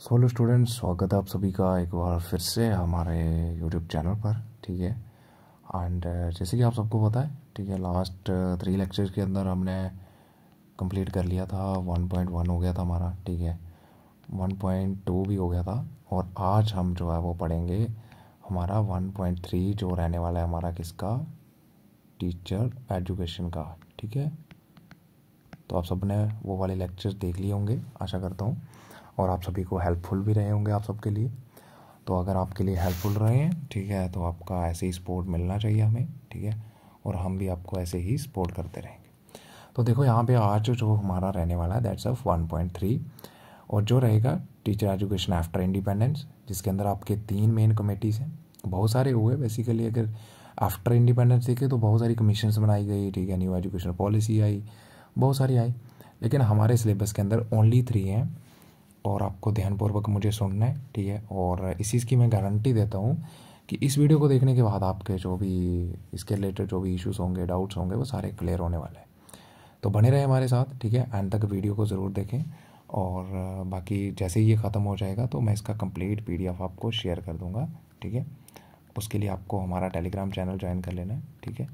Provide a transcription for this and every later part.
Solo student स्वागत है आप सभी का एक बार फिर से हमारे यूट्यूब चैनल पर ठीक है एंड uh, जैसे कि आप सबको पता है ठीक है लास्ट थ्री लेक्चर्स के अंदर हमने कंप्लीट कर लिया था 1.1 हो गया था हमारा ठीक है 1.2 भी हो गया था और आज हम जो है वो पढ़ेंगे हमारा 1.3 जो रहने वाला है हमारा किसका टीचर एजुकेशन का ठीक है तो आप सब ने वो वाले लेक्चर्स देख लिए होंगे आशा करता हूँ और आप सभी को हेल्पफुल भी रहे होंगे आप सबके लिए तो अगर आपके लिए हेल्पफुल रहे हैं ठीक है तो आपका ऐसे ही सपोर्ट मिलना चाहिए हमें ठीक है और हम भी आपको ऐसे ही सपोर्ट करते रहेंगे तो देखो यहाँ पे आज जो हमारा रहने वाला है that's of one point three और जो रहेगा टीचर एजुकेशन आफ्टर इंडिपेंडेंस जिसके अंदर आपके तीन मेन कमेटीज़ हैं बहुत सारे हुए बेसिकली अगर आफ्टर इंडिपेंडेंस देखें तो बहुत सारी कमीशंस बनाई गई ठीक है न्यू एजुकेशन पॉलिसी आई बहुत सारी आई लेकिन हमारे सिलेबस के अंदर ओनली थ्री हैं और आपको ध्यानपूर्वक मुझे सुनना है ठीक है और इस चीज़ की मैं गारंटी देता हूँ कि इस वीडियो को देखने के बाद आपके जो भी इसके रिलेटेड जो भी इश्यूज़ होंगे डाउट्स होंगे वो सारे क्लियर होने वाले हैं तो बने रहे हमारे साथ ठीक है एंड तक वीडियो को ज़रूर देखें और बाकी जैसे ही ये ख़त्म हो जाएगा तो मैं इसका कंप्लीट पीडीएफ आपको शेयर कर दूंगा ठीक है उसके लिए आपको हमारा टेलीग्राम चैनल ज्वाइन कर लेना है ठीक है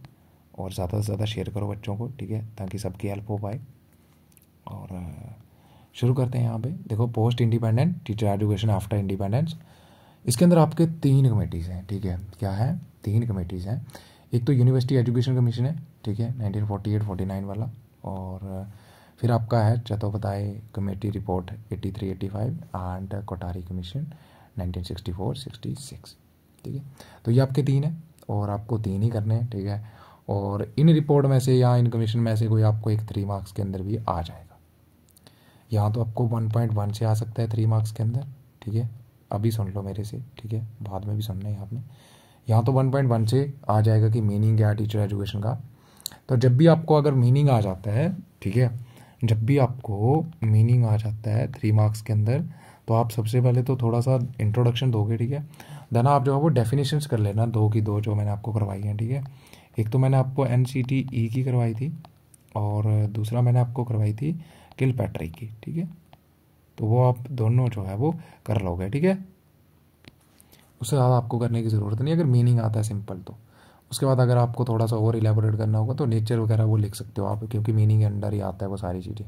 और ज़्यादा से ज़्यादा शेयर करो बच्चों को ठीक है ताकि सबकी हेल्प हो पाए और शुरू करते हैं यहाँ पे देखो post independent teacher education after independence इसके अंदर आपके तीन कमेटीज़ हैं ठीक है क्या है तीन कमेटीज़ हैं एक तो यूनिवर्सिटी एजुकेशन कमीशन है ठीक है फोर्टी नाइन वाला और फिर आपका है Chattopadhyay committee report eighty three eighty five and Kothari commission nineteen sixty four sixty six ठीक है तो ये आपके तीन है और आपको तीन ही करने हैं ठीक है और इन रिपोर्ट में से या इन कमीशन में से कोई आपको एक थ्री मार्क्स के अंदर भी आ जाए यहाँ तो आपको वन पॉइंट वन से आ सकता है थ्री मार्क्स के अंदर ठीक है अभी सुन लो मेरे से ठीक है बाद में भी सुनना है आपने यहाँ तो वन पॉइंट वन से आ जाएगा कि मीनिंग क्या टीचर एजुकेशन का तो जब भी आपको अगर मीनिंग आ जाता है ठीक है जब भी आपको मीनिंग आ जाता है थ्री मार्क्स के अंदर तो आप सबसे पहले तो थोड़ा सा इंट्रोडक्शन दोगे ठीक है देना आप जो है वो डेफिनेशंस कर लेना दो की दो जो मैंने आपको करवाई हैं ठीक है एक तो मैंने आपको एन ई e की करवाई थी और दूसरा मैंने आपको करवाई थी किल पैट्रिक की ठीक है तो वो आप दोनों जो है वो कर लोगे ठीक है उससे ज़्यादा आपको करने की ज़रूरत नहीं अगर मीनिंग आता है सिंपल तो उसके बाद अगर आपको थोड़ा सा और इलेबोरेट करना होगा तो नेचर वगैरह वो लिख सकते हो आप क्योंकि मीनिंग के अंडर ही आता है वो सारी चीज़ें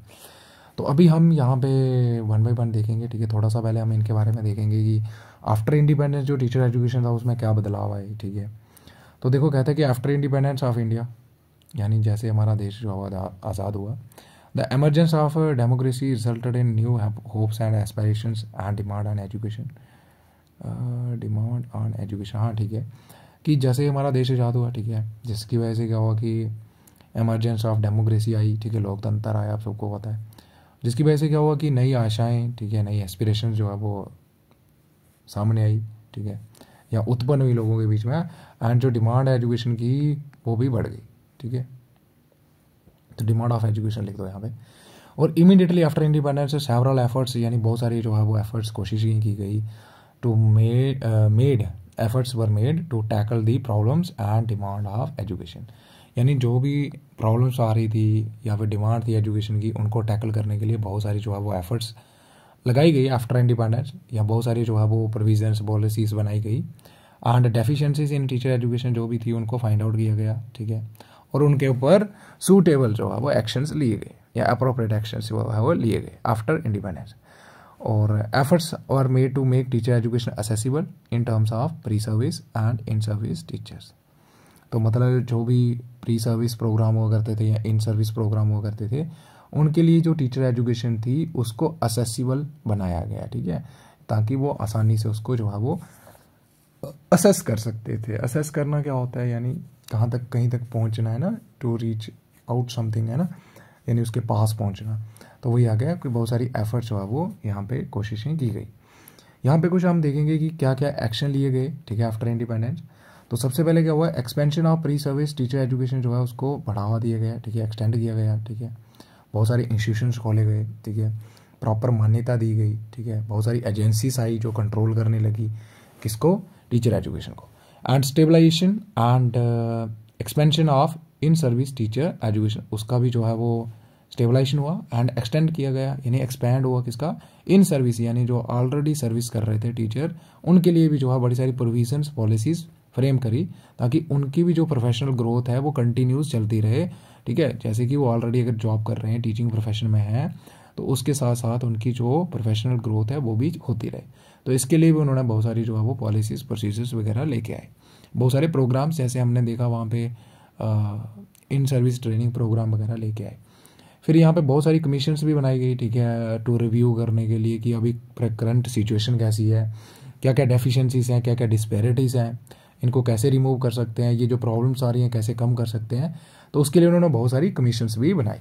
तो अभी हम यहाँ पे वन बाई वन देखेंगे ठीक है थोड़ा सा पहले हम इनके बारे में देखेंगे कि आफ्टर इंडिपेंडेंस जो टीचर एजुकेशन था उसमें क्या बदलाव आए ठीक है तो देखो कहते हैं कि आफ्टर इंडिपेंडेंस ऑफ इंडिया यानी जैसे हमारा देश जो आज़ाद हुआ The emergence of a democracy resulted in new hopes and aspirations and demand on education. Demand on education हाँ ठीक है कि जैसे हमारा देश आज़ाद हुआ ठीक है जिसकी वजह से क्या हुआ कि एमरजेंस ऑफ डेमोक्रेसी आई ठीक है लोकतंत्र आया आप सबको पता है जिसकी वजह से क्या हुआ कि नई आशाएं ठीक है नई एस्पिरेशन जो है वो सामने आई ठीक है या उत्पन्न हुई लोगों के बीच में एंड जो डिमांड है एजुकेशन की वो भी बढ़ गई ठीक है तो डिमांड ऑफ एजुकेशन लिख दो यहाँ पे और immediately after independence several efforts यानी बहुत सारी जो है वो एफर्ट्स कोशिश की गई to made efforts were made to tackle the problems and demand of education यानी जो भी प्रॉब्लम्स आ रही थी या फिर डिमांड थी एजुकेशन की उनको टैकल करने के लिए बहुत सारी जो है वो एफर्ट्स लगाई गई आफ्टर इंडिपेंडेंस या बहुत सारी जो है वो प्रोविजन्स पॉलिसीज़ बनाई गई and deficiencies in teacher education जो भी थी उनको फाइंड आउट किया गया ठीक है और उनके ऊपर सूटेबल जो है वो एक्शंस लिए गए या अप्रोप्रिएट एक्शंस जो है वो लिए गए आफ्टर इंडिपेंडेंस और efforts are made to make teacher education accessible in terms of pre service and in service teachers तो मतलब जो भी प्री सर्विस प्रोग्राम हुआ करते थे या इन सर्विस प्रोग्राम हुआ करते थे उनके लिए जो टीचर एजुकेशन थी उसको असेसिबल बनाया गया ठीक है ताकि वो आसानी से उसको जो है वो असेस कर सकते थे असेस करना क्या होता है यानी कहाँ तक कहीं तक पहुँचना है ना टू रीच आउट समथिंग है ना यानी उसके पास पहुँचना तो वही आ गया कि बहुत सारी एफर्ट्स जो है वो यहाँ पे कोशिशें की गई यहाँ पे कुछ हम देखेंगे कि क्या क्या एक्शन लिए गए ठीक है आफ्टर इंडिपेंडेंस तो सबसे पहले क्या हुआ expansion of pre service teacher education जो है उसको बढ़ावा दिया गया ठीक है एक्सटेंड किया गया ठीक है बहुत सारे इंस्टीट्यूशन खोले गए ठीक है प्रॉपर मान्यता दी गई ठीक है बहुत सारी एजेंसीज आई जो कंट्रोल करने लगी किसको टीचर एजुकेशन को and stabilization and expansion of in service teacher education उसका भी जो है वो स्टेबलाइजेशन हुआ एंड एक्सटेंड किया गया यानी एक्सपैंड हुआ किसका इन सर्विस यानी जो ऑलरेडी सर्विस कर रहे थे टीचर उनके लिए भी जो है बड़ी सारी प्रोविजंस पॉलिसीज़ फ्रेम करी ताकि उनकी भी जो प्रोफेशनल ग्रोथ है वो कंटिन्यूस चलती रहे ठीक है जैसे कि वो ऑलरेडी अगर जॉब कर रहे हैं टीचिंग प्रोफेशन में हैं तो उसके साथ साथ उनकी जो प्रोफेशनल ग्रोथ है वो भी होती रहे तो इसके लिए भी उन्होंने बहुत सारी जो है वो पॉलिसीज़ प्रोसीजर्स वगैरह लेके आए बहुत सारे प्रोग्राम्स जैसे हमने देखा वहाँ पे इन सर्विस ट्रेनिंग प्रोग्राम वगैरह लेके आए फिर यहाँ पे बहुत सारी कमीशन्स भी बनाई गई ठीक है टू रिव्यू करने के लिए कि अभी करंट सिचुएशन कैसी है क्या क्या डेफिशिएंसीज हैं क्या क्या डिस्पेरिटीज़ हैं इनको कैसे रिमूव कर सकते हैं ये जो प्रॉब्लम्स आ रही हैं कैसे कम कर सकते हैं तो उसके लिए उन्होंने बहुत सारी कमीशंस भी बनाई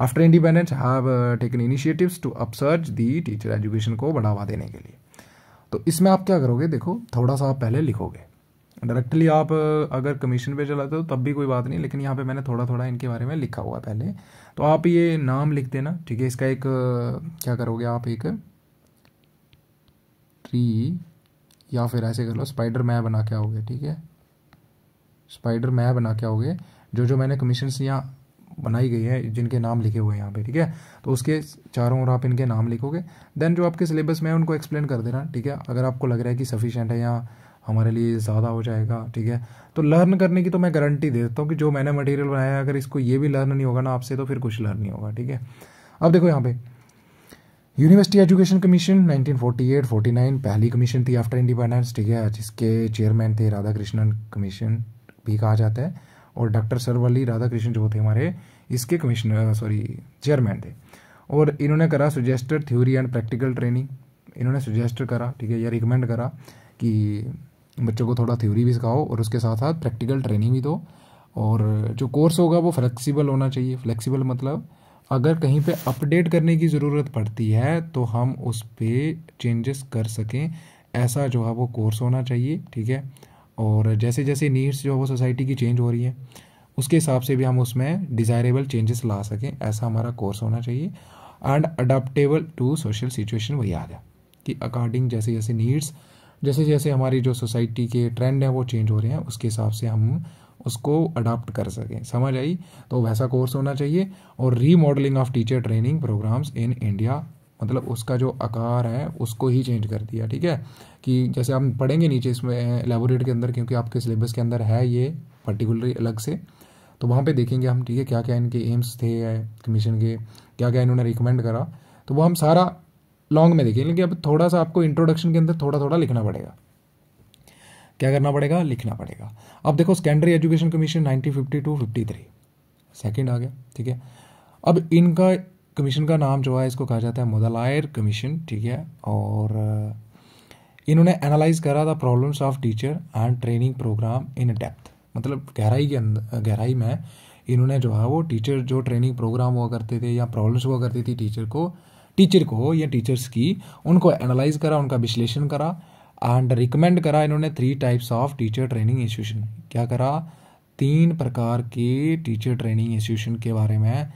after independence have taken initiatives to upsurge the teacher education को बढ़ावा देने के लिए तो इसमें आप क्या करोगे देखो थोड़ा सा आप पहले लिखोगे डायरेक्टली आप अगर कमीशन पे चलाते हो तब भी कोई बात नहीं लेकिन यहाँ पे मैंने थोड़ा थोड़ा इनके बारे में लिखा हुआ है पहले तो आप ये नाम लिख देना ठीक है इसका एक क्या करोगे आप एक ट्री या फिर ऐसे कर लो स्पाइडर मैं बना के आओगे ठीक है स्पाइडर मैं बना के आओगे जो जो मैंने कमीशन यहाँ बनाई गई है जिनके नाम लिखे हुए हैं यहाँ पे ठीक है तो उसके चारों ओर आप इनके नाम लिखोगे देन जो आपके सिलेबस में उनको एक्सप्लेन कर देना ठीक है अगर आपको लग रहा है कि सफिशेंट है या हमारे लिए ज़्यादा हो जाएगा ठीक है तो लर्न करने की तो मैं गारंटी दे देता हूँ कि जो मैंने मटेरियल बनाया है अगर इसको ये भी लर्न नहीं होगा ना आपसे तो फिर कुछ लर्न नहीं होगा ठीक है अब देखो यहाँ पे यूनिवर्सिटी एजुकेशन कमीशन 1948 49 पहली कमीशन थी आफ्टर इंडिपेंडेंस ठीक है जिसके चेयरमैन थे राधा कृष्णन कमीशन भी कहा जाता है और डॉक्टर सरवली राधा कृष्ण जो थे हमारे इसके कमिश्नर सॉरी चेयरमैन थे और इन्होंने करा suggested theory and practical training इन्होंने सुजेस्ट करा ठीक है या रिकमेंड करा कि बच्चों को थोड़ा थ्योरी भी सिखाओ और उसके साथ साथ प्रैक्टिकल ट्रेनिंग भी दो और जो कोर्स होगा वो फ्लेक्सिबल होना चाहिए फ्लेक्सिबल मतलब अगर कहीं पे अपडेट करने की ज़रूरत पड़ती है तो हम उस पर चेंजेस कर सकें ऐसा जो है वो कोर्स होना चाहिए ठीक है और जैसे जैसे नीड्स जो है वो सोसाइटी की चेंज हो रही है उसके हिसाब से भी हम उसमें डिज़ायरेबल चेंजेस ला सकें ऐसा हमारा कोर्स होना चाहिए and adaptable to social situation वही आ जाए कि अकॉर्डिंग जैसे जैसे नीड्स जैसे जैसे हमारी जो सोसाइटी के ट्रेंड हैं वो चेंज हो रहे हैं उसके हिसाब से हम उसको अडाप्ट कर सकें समझ आई तो वैसा कोर्स होना चाहिए और remodelling of teacher training programmes in India मतलब उसका जो आकार है उसको ही चेंज कर दिया ठीक है कि जैसे हम पढ़ेंगे नीचे इसमें लेबोरेट के अंदर क्योंकि आपके सिलेबस के अंदर है ये पर्टिकुलरली अलग से तो वहाँ पे देखेंगे हम ठीक है क्या क्या इनके एम्स थे कमीशन के क्या क्या इन्होंने रिकमेंड करा तो वो हम सारा लॉन्ग में देखेंगे लेकिन अब थोड़ा सा आपको इंट्रोडक्शन के अंदर थोड़ा थोड़ा लिखना पड़ेगा क्या करना पड़ेगा लिखना पड़ेगा अब देखो secondary education commission nineteen fifty two fifty three second आ गया ठीक है अब इनका कमीशन का नाम जो है इसको कहा जाता है मुदलायर कमीशन ठीक है और इन्होंने एनालाइज करा था problems of teacher and training programme in depth मतलब गहराई के अंदर गहराई में इन्होंने जो है वो टीचर जो ट्रेनिंग प्रोग्राम हुआ करते थे या प्रॉब्लम्स हुआ करती थी टीचर को टीचर को या टीचर्स की उनको एनालाइज करा उनका विश्लेषण करा एंड रिकमेंड करा इन्होंने three types of teacher training institution क्या करा तीन प्रकार के टीचर ट्रेनिंग इंस्टीट्यूशन के बारे में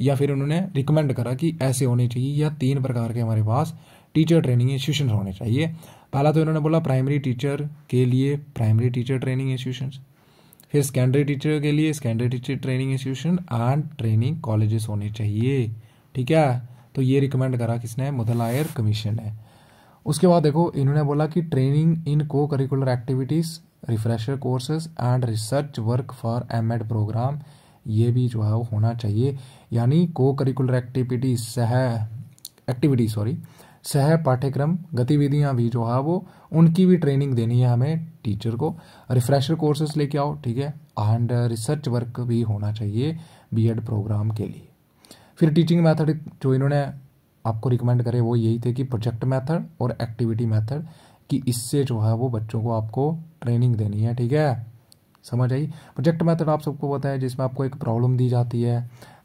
या फिर उन्होंने रिकमेंड करा कि ऐसे होने चाहिए या तीन प्रकार के हमारे पास टीचर ट्रेनिंग इंस्टीट्यूशन होने चाहिए पहला तो इन्होंने बोला प्राइमरी टीचर के लिए प्राइमरी टीचर ट्रेनिंग इंस्टीट्यूशन फिर सेकेंडरी टीचर के लिए secondary teacher training institution and training colleges होने चाहिए ठीक है तो ये रिकमेंड करा किसने मुदलायर कमीशन है उसके बाद देखो इन्होंने बोला कि training in co curricular activities refresher courses and research work for M Ed programme ये भी जो है वो होना चाहिए यानी को करिकुलर एक्टिविटीज़ सह एक्टिविटीज सॉरी सह पाठ्यक्रम गतिविधियाँ भी जो है हाँ वो उनकी भी ट्रेनिंग देनी है हमें टीचर को रिफ्रेशर कोर्सेज लेके आओ ठीक है एंड रिसर्च वर्क भी होना चाहिए बीएड प्रोग्राम के लिए फिर टीचिंग मेथड जो इन्होंने आपको रिकमेंड करे वो यही थे कि प्रोजेक्ट मेथड और एक्टिविटी मेथड कि इससे जो है हाँ वो बच्चों को आपको ट्रेनिंग देनी है ठीक है समझ आई प्रोजेक्ट मेथड आप सबको पता है जिसमें आपको एक प्रॉब्लम दी जाती है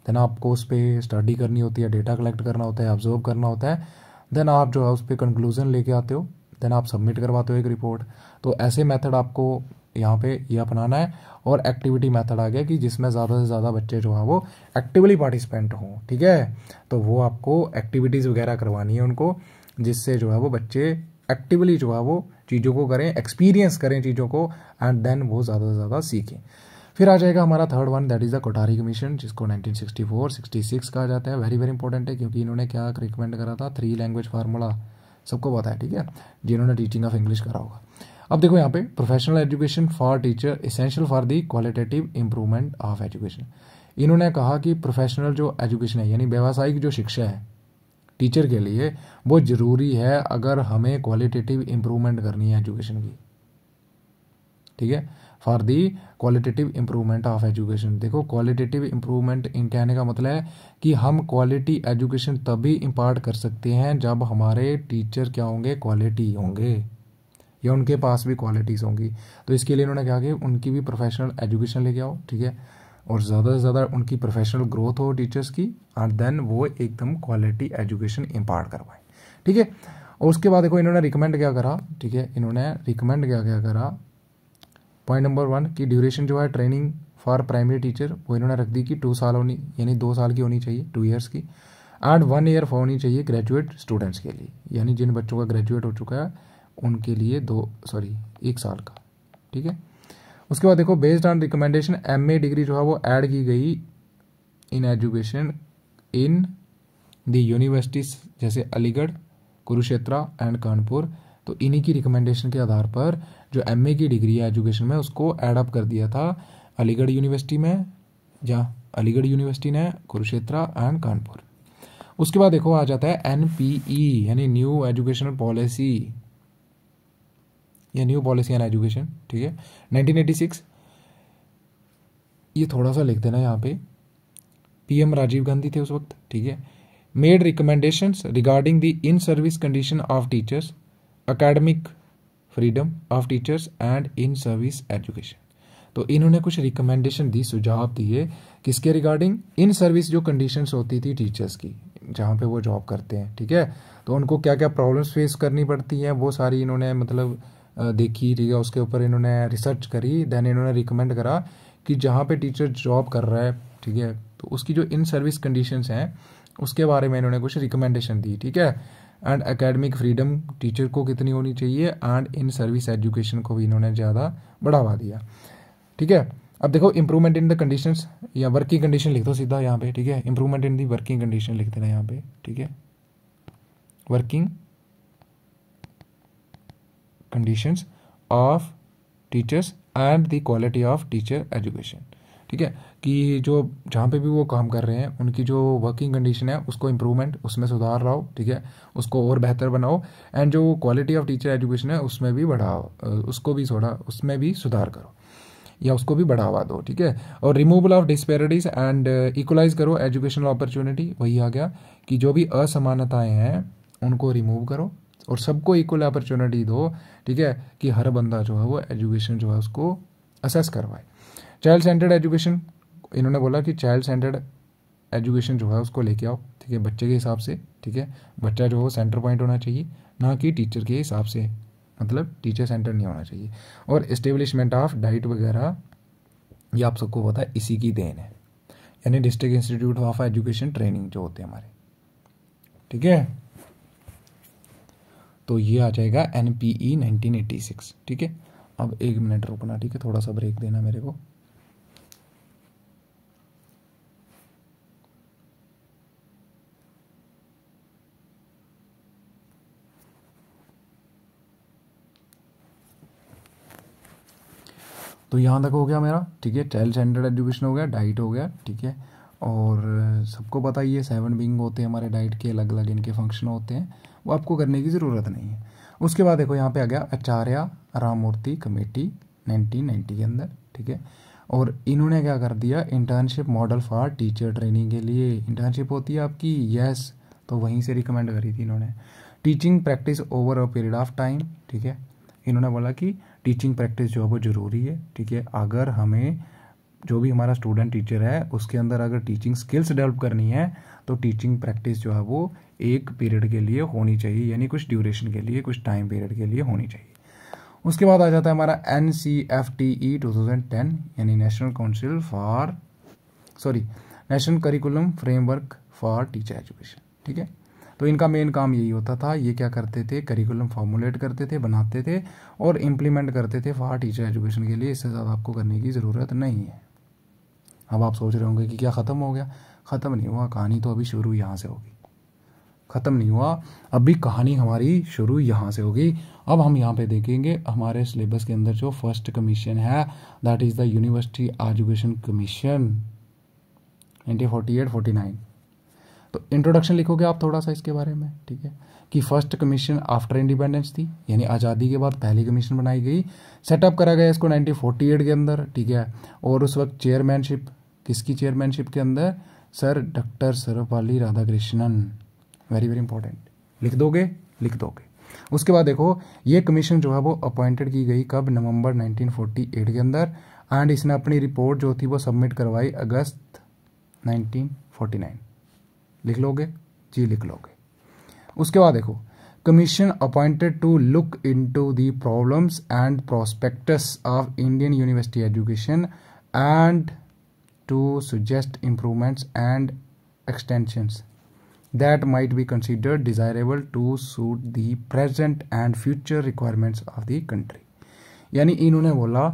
देन आपको उस पर स्टडी करनी होती है डेटा कलेक्ट करना होता है ऑब्जर्व करना होता है देन आप जो है उस पर कंक्लूजन लेके आते हो देन आप सबमिट करवाते हो एक रिपोर्ट तो ऐसे मेथड आपको यहाँ पे ये यह अपनाना है और एक्टिविटी मेथड आ गया कि जिसमें ज़्यादा से ज़्यादा बच्चे जो हैं वो एक्टिवली पार्टिसिपेंट हों ठीक है तो वो आपको एक्टिविटीज़ वगैरह करवानी है उनको जिससे जो है वो बच्चे एक्टिवली जो है वो चीज़ों को करें एक्सपीरियंस करें चीज़ों को एंड देन वो ज़्यादा से ज़्यादा सीखें फिर आ जाएगा हमारा third one that is the Kothari commission जिसको 1964 66 कहा जाता है वेरी वेरी इंपॉर्टेंट है क्योंकि इन्होंने क्या रिकमेंड करा था थ्री लैंग्वेज फार्मूला सबको पता है ठीक है जिन्होंने टीचिंग ऑफ इंग्लिश करा होगा अब देखो यहाँ पे professional education for teacher essential for the qualitative improvement of education इन्होंने कहा कि प्रोफेशनल जो एजुकेशन है यानी व्यावसायिक जो शिक्षा है टीचर के लिए वो ज़रूरी है अगर हमें क्वालिटेटिव इंप्रूवमेंट करनी है एजुकेशन की ठीक है for the qualitative improvement of education देखो क्वालिटेटिव इम्प्रूवमेंट इन कहने का मतलब है कि हम क्वालिटी एजुकेशन तभी इम्पार्ट कर सकते हैं जब हमारे टीचर क्या होंगे क्वालिटी होंगे या उनके पास भी क्वालिटीज़ होंगी तो इसके लिए उन्होंने कहा कि उनकी भी प्रोफेशनल एजुकेशन लेके आओ ठीक है और ज़्यादा से ज़्यादा उनकी प्रोफेशनल ग्रोथ हो टीचर्स की एंड देन वो एकदम क्वालिटी एजुकेशन इम्पार्ट करवाएं ठीक है और उसके बाद देखो इन्होंने रिकमेंड क्या करा ठीक है इन्होंने रिकमेंड क्या क्या करा पॉइंट नंबर वन कि ड्यूरेशन जो है ट्रेनिंग फॉर प्राइमरी टीचर वो इन्होंने रख दी कि टू साल होनी यानी दो साल की होनी चाहिए टू ईयर्स की एंड वन ईयर फॉर होनी चाहिए ग्रेजुएट स्टूडेंट्स के लिए यानी जिन बच्चों का ग्रेजुएट हो चुका है उनके लिए दो सॉरी एक साल का ठीक है उसके बाद देखो based on recommendation M degree जो है वो ऐड की गई in education in the universities जैसे अलीगढ़ कुरुक्षेत्रा एंड कानपुर तो इन्हीं की रिकमेंडेशन के आधार पर जो एम की डिग्री है एजुकेशन में उसको एडअप कर दिया था अलीगढ़ यूनिवर्सिटी में जहाँ अलीगढ़ यूनिवर्सिटी ने कुरुक्षेत्रा एंड कानपुर उसके बाद देखो आ जाता है एन e, यानी न्यू एजुकेशनल पॉलिसी या न्यू पॉलिसी एंड एजुकेशन ठीक है 1986 ये थोड़ा सा लिख देना यहाँ पे पीएम राजीव गांधी थे उस वक्त ठीक है made recommendations regarding the in service condition of teachers academic freedom of teachers and in service education तो इन्होंने कुछ रिकमेंडेशन दी सुझाव दिए किसके रिगार्डिंग इन सर्विस जो कंडीशंस होती थी टीचर्स की जहाँ पे वो जॉब करते हैं ठीक है तो उनको क्या क्या प्रॉब्लम्स फेस करनी पड़ती हैं वो सारी इन्होंने मतलब देखी ठीक है उसके ऊपर इन्होंने रिसर्च करी देन इन्होंने रिकमेंड करा कि जहाँ पे टीचर जॉब कर रहा है ठीक है तो उसकी जो इन सर्विस कंडीशंस हैं उसके बारे में इन्होंने कुछ रिकमेंडेशन दी ठीक है एंड एकेडमिक फ्रीडम टीचर को कितनी होनी चाहिए एंड इन सर्विस एजुकेशन को भी इन्होंने ज़्यादा बढ़ावा दिया ठीक है अब देखो इंप्रूवमेंट इन द कंडीशन या वर्किंग कंडीशन लिख दो सीधा यहाँ पे ठीक है improvement in the working condition लिख देना यहाँ पे ठीक है working conditions of teachers and the quality of teacher education ठीक है कि जो जहाँ पे भी वो काम कर रहे हैं उनकी जो वर्किंग कंडीशन है उसको इम्प्रूवमेंट उसमें सुधार लाओ ठीक है उसको और बेहतर बनाओ एंड जो क्वालिटी ऑफ टीचर एजुकेशन है उसमें भी बढ़ाओ उसको भी थोड़ा उसमें भी सुधार करो या उसको भी बढ़ावा दो ठीक है और removal of disparities and equalize करो एजुकेशनल अपॉर्चुनिटी वही आ गया कि जो भी असमानताएं हैं उनको रिमूव करो और सबको इक्वल अपॉर्चुनिटी दो ठीक है कि हर बंदा जो है वो एजुकेशन जो है उसको असेस करवाए चाइल्ड सेंटर्ड एजुकेशन इन्होंने बोला कि चाइल्ड सेंटर्ड एजुकेशन जो है उसको लेके आओ ठीक है बच्चे के हिसाब से ठीक है बच्चा जो हो सेंटर पॉइंट होना चाहिए ना कि टीचर के हिसाब से मतलब टीचर सेंटर नहीं होना चाहिए और इस्टेब्लिशमेंट ऑफ डाइट वगैरह ये आप सबको पता है इसी की देन है यानी district institute of education training जो होते हैं हमारे ठीक है तो ये आ जाएगा N P E nineteen eighty six ठीक है अब एक मिनट रुकना ठीक है थोड़ा सा ब्रेक देना मेरे को तो यहाँ तक हो गया मेरा ठीक है चाइल्ड स्टैंडर्ड एजुकेशन हो गया डाइट हो गया ठीक है और सबको पता ही है सेवन बिंग होते हैं हमारे डाइट के अलग अलग इनके फंक्शन होते हैं वो आपको करने की ज़रूरत नहीं है उसके बाद देखो यहाँ पे आ गया आचार्य राममूर्ति कमेटी 1990 के अंदर ठीक है और इन्होंने क्या कर दिया internship model for teacher training के लिए इंटर्नशिप होती है आपकी यस तो वहीं से रिकमेंड करी थी इन्होंने teaching practice over a period of time ठीक है इन्होंने बोला कि टीचिंग प्रैक्टिस जो है वो ज़रूरी है ठीक है अगर हमें जो भी हमारा स्टूडेंट टीचर है उसके अंदर अगर टीचिंग स्किल्स डेवलप करनी है तो टीचिंग प्रैक्टिस जो है वो एक पीरियड के लिए होनी चाहिए यानी कुछ ड्यूरेशन के लिए कुछ टाइम पीरियड के लिए होनी चाहिए उसके बाद आ जाता है हमारा N C F T E two thousand ten यानी national council for sorry national curriculum framework for teacher education ठीक है तो इनका मेन काम यही होता था ये क्या करते थे करिकुलम फॉर्मुलेट करते थे बनाते थे और इम्प्लीमेंट करते थे फॉर टीचर एजुकेशन के लिए इससे ज़्यादा आपको करने की ज़रूरत नहीं है अब आप सोच रहे होंगे कि क्या ख़त्म हो गया ख़त्म नहीं हुआ कहानी तो अभी शुरू यहाँ से होगी ख़त्म नहीं हुआ अभी कहानी हमारी शुरू यहाँ से होगी अब हम यहाँ पे देखेंगे हमारे सिलेबस के अंदर जो फर्स्ट कमीशन है that is the university education commission nineteen forty eight forty nine तो इंट्रोडक्शन लिखोगे आप थोड़ा सा इसके बारे में ठीक है कि फर्स्ट कमीशन आफ्टर इंडिपेंडेंस थी यानी आज़ादी के बाद पहली कमीशन बनाई गई सेटअप करा गया इसको 1948 के अंदर ठीक है और उस वक्त चेयरमैनशिप किसकी चेयरमैनशिप के अंदर sir doctor Radha Radhakrishnan very very important लिख दोगे लिख दोगे उसके बाद देखो ये कमीशन जो है वो अपॉइंटेड की गई कब नवंबर 1948 के अंदर एंड इसने अपनी रिपोर्ट जो थी वो सबमिट करवाई अगस्त 1949 लिख लोगे जी लिख लोगे उसके बाद देखो commission appointed to look into the problems and prospects of Indian university education and to suggest improvements and extensions that might be considered desirable to suit the present and future requirements of the country यानी इन्होंने बोला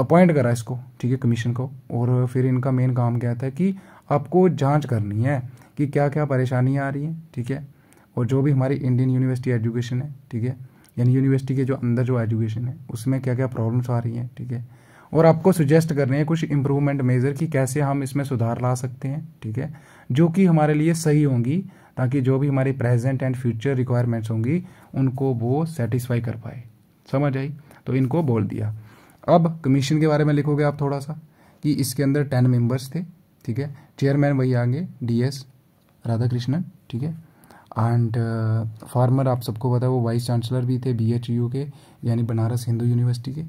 appoint करा इसको ठीक है commission को और फिर इनका मेन काम क्या था कि आपको जांच करनी है कि क्या क्या परेशानियाँ आ रही हैं ठीक है और जो भी हमारी इंडियन यूनिवर्सिटी एजुकेशन है ठीक है यानी यूनिवर्सिटी के जो अंदर जो एजुकेशन है उसमें क्या क्या प्रॉब्लम्स आ रही हैं ठीक है और आपको सुजेस्ट कर रहे हैं कुछ इम्प्रूवमेंट मेज़र कि कैसे हम इसमें सुधार ला सकते हैं ठीक है जो कि हमारे लिए सही होंगी ताकि जो भी हमारी प्रेजेंट एंड फ्यूचर रिक्वायरमेंट्स होंगी उनको वो सेटिस्फाई कर पाए समझ आई तो इनको बोल दिया अब कमीशन के बारे में लिखोगे आप थोड़ा सा कि इसके अंदर टेन मेंबर्स थे ठीक है चेयरमैन वही आगे डीएस राधा कृष्णन ठीक है एंड फार्मर uh, आप सबको पता है वो वाइस चांसलर भी थे बी एच यू के यानी बनारस हिंदू यूनिवर्सिटी के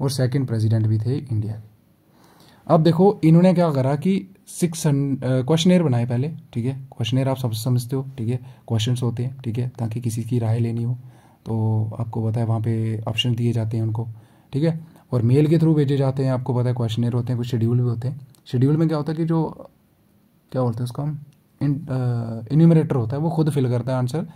और सेकंड प्रेसिडेंट भी थे इंडिया के अब देखो इन्होंने क्या करा कि सिक्स क्वेश्चनर uh, बनाए पहले ठीक है क्वेश्चनर आप सब समझते हो ठीक है क्वेश्चंस होते हैं ठीक है ताकि किसी की राय लेनी हो तो आपको पता है वहाँ पे ऑप्शन दिए जाते हैं उनको ठीक है और मेल के थ्रू भेजे जाते हैं आपको पता है क्वेश्चनर होते हैं कुछ शेड्यूल भी होते हैं शेड्यूल में क्या होता है कि जो क्या बोलते हैं उसका हम इन्यूमरेटर होता है वो खुद फिल करता है आंसर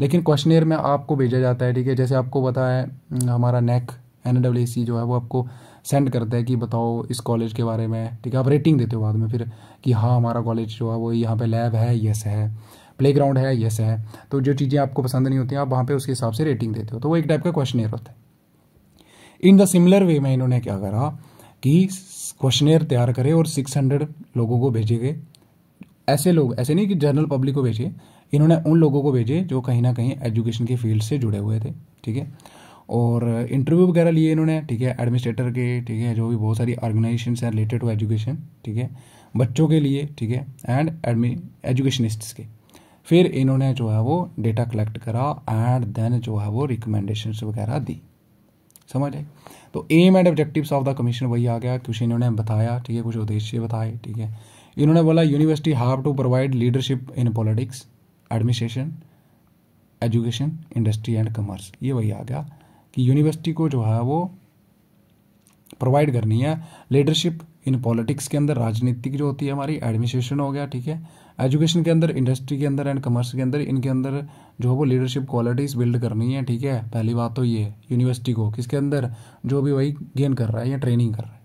लेकिन क्वेश्चनर में आपको भेजा जाता है ठीक है जैसे आपको पता है हमारा नेक एन डब्ल्यू सी जो है वो आपको सेंड करता है कि बताओ इस कॉलेज के बारे में ठीक है आप रेटिंग देते हो बाद में फिर कि हाँ हमारा कॉलेज जो है वो यहाँ पे लैब है यस है प्ले ग्राउंड है येस है तो जो चीज़ें आपको पसंद नहीं होती आप वहाँ पे उसके हिसाब से रेटिंग देते हो तो वो एक टाइप का क्वेश्चनर होता है इन द सिमिलर वे में इन्होंने क्या करा कि क्वेश्चनर तैयार करे और सिक्स हंड्रेड लोगों को भेजे गए ऐसे लोग ऐसे नहीं कि जनरल पब्लिक को भेजिए इन्होंने उन लोगों को भेजे जो कहीं ना कहीं एजुकेशन के फील्ड से जुड़े हुए थे ठीक है और इंटरव्यू वगैरह लिए इन्होंने ठीक है एडमिनिस्ट्रेटर के ठीक है जो भी बहुत सारी ऑर्गेनाइजेशन हैं रिलेटेड टू एजुकेशन ठीक है बच्चों के लिए ठीक है एंड एडमि एजुकेशनिस्ट्स के फिर इन्होंने जो है वो डेटा कलेक्ट करा एंड देन जो है वो रिकमेंडेशन वगैरह दी समझ आए तो aim and objectives of the commission वही आ गया कुछ इन्होंने बताया ठीक है कुछ उद्देश्य बताए ठीक है इन्होंने बोला university have to provide leadership in politics administration education industry and commerce ये वही आ गया कि यूनिवर्सिटी को जो है वो प्रोवाइड करनी है लीडरशिप इन पॉलिटिक्स के अंदर राजनीतिक जो होती है हमारी एडमिनिस्ट्रेशन हो गया ठीक है एजुकेशन के अंदर इंडस्ट्री के अंदर एंड कॉमर्स के अंदर इनके अंदर जो है वो लीडरशिप क्वालिटीज़ बिल्ड करनी है ठीक है पहली बात तो ये यूनिवर्सिटी को किसके अंदर जो भी वही गेन कर रहा है या ट्रेनिंग कर रहा है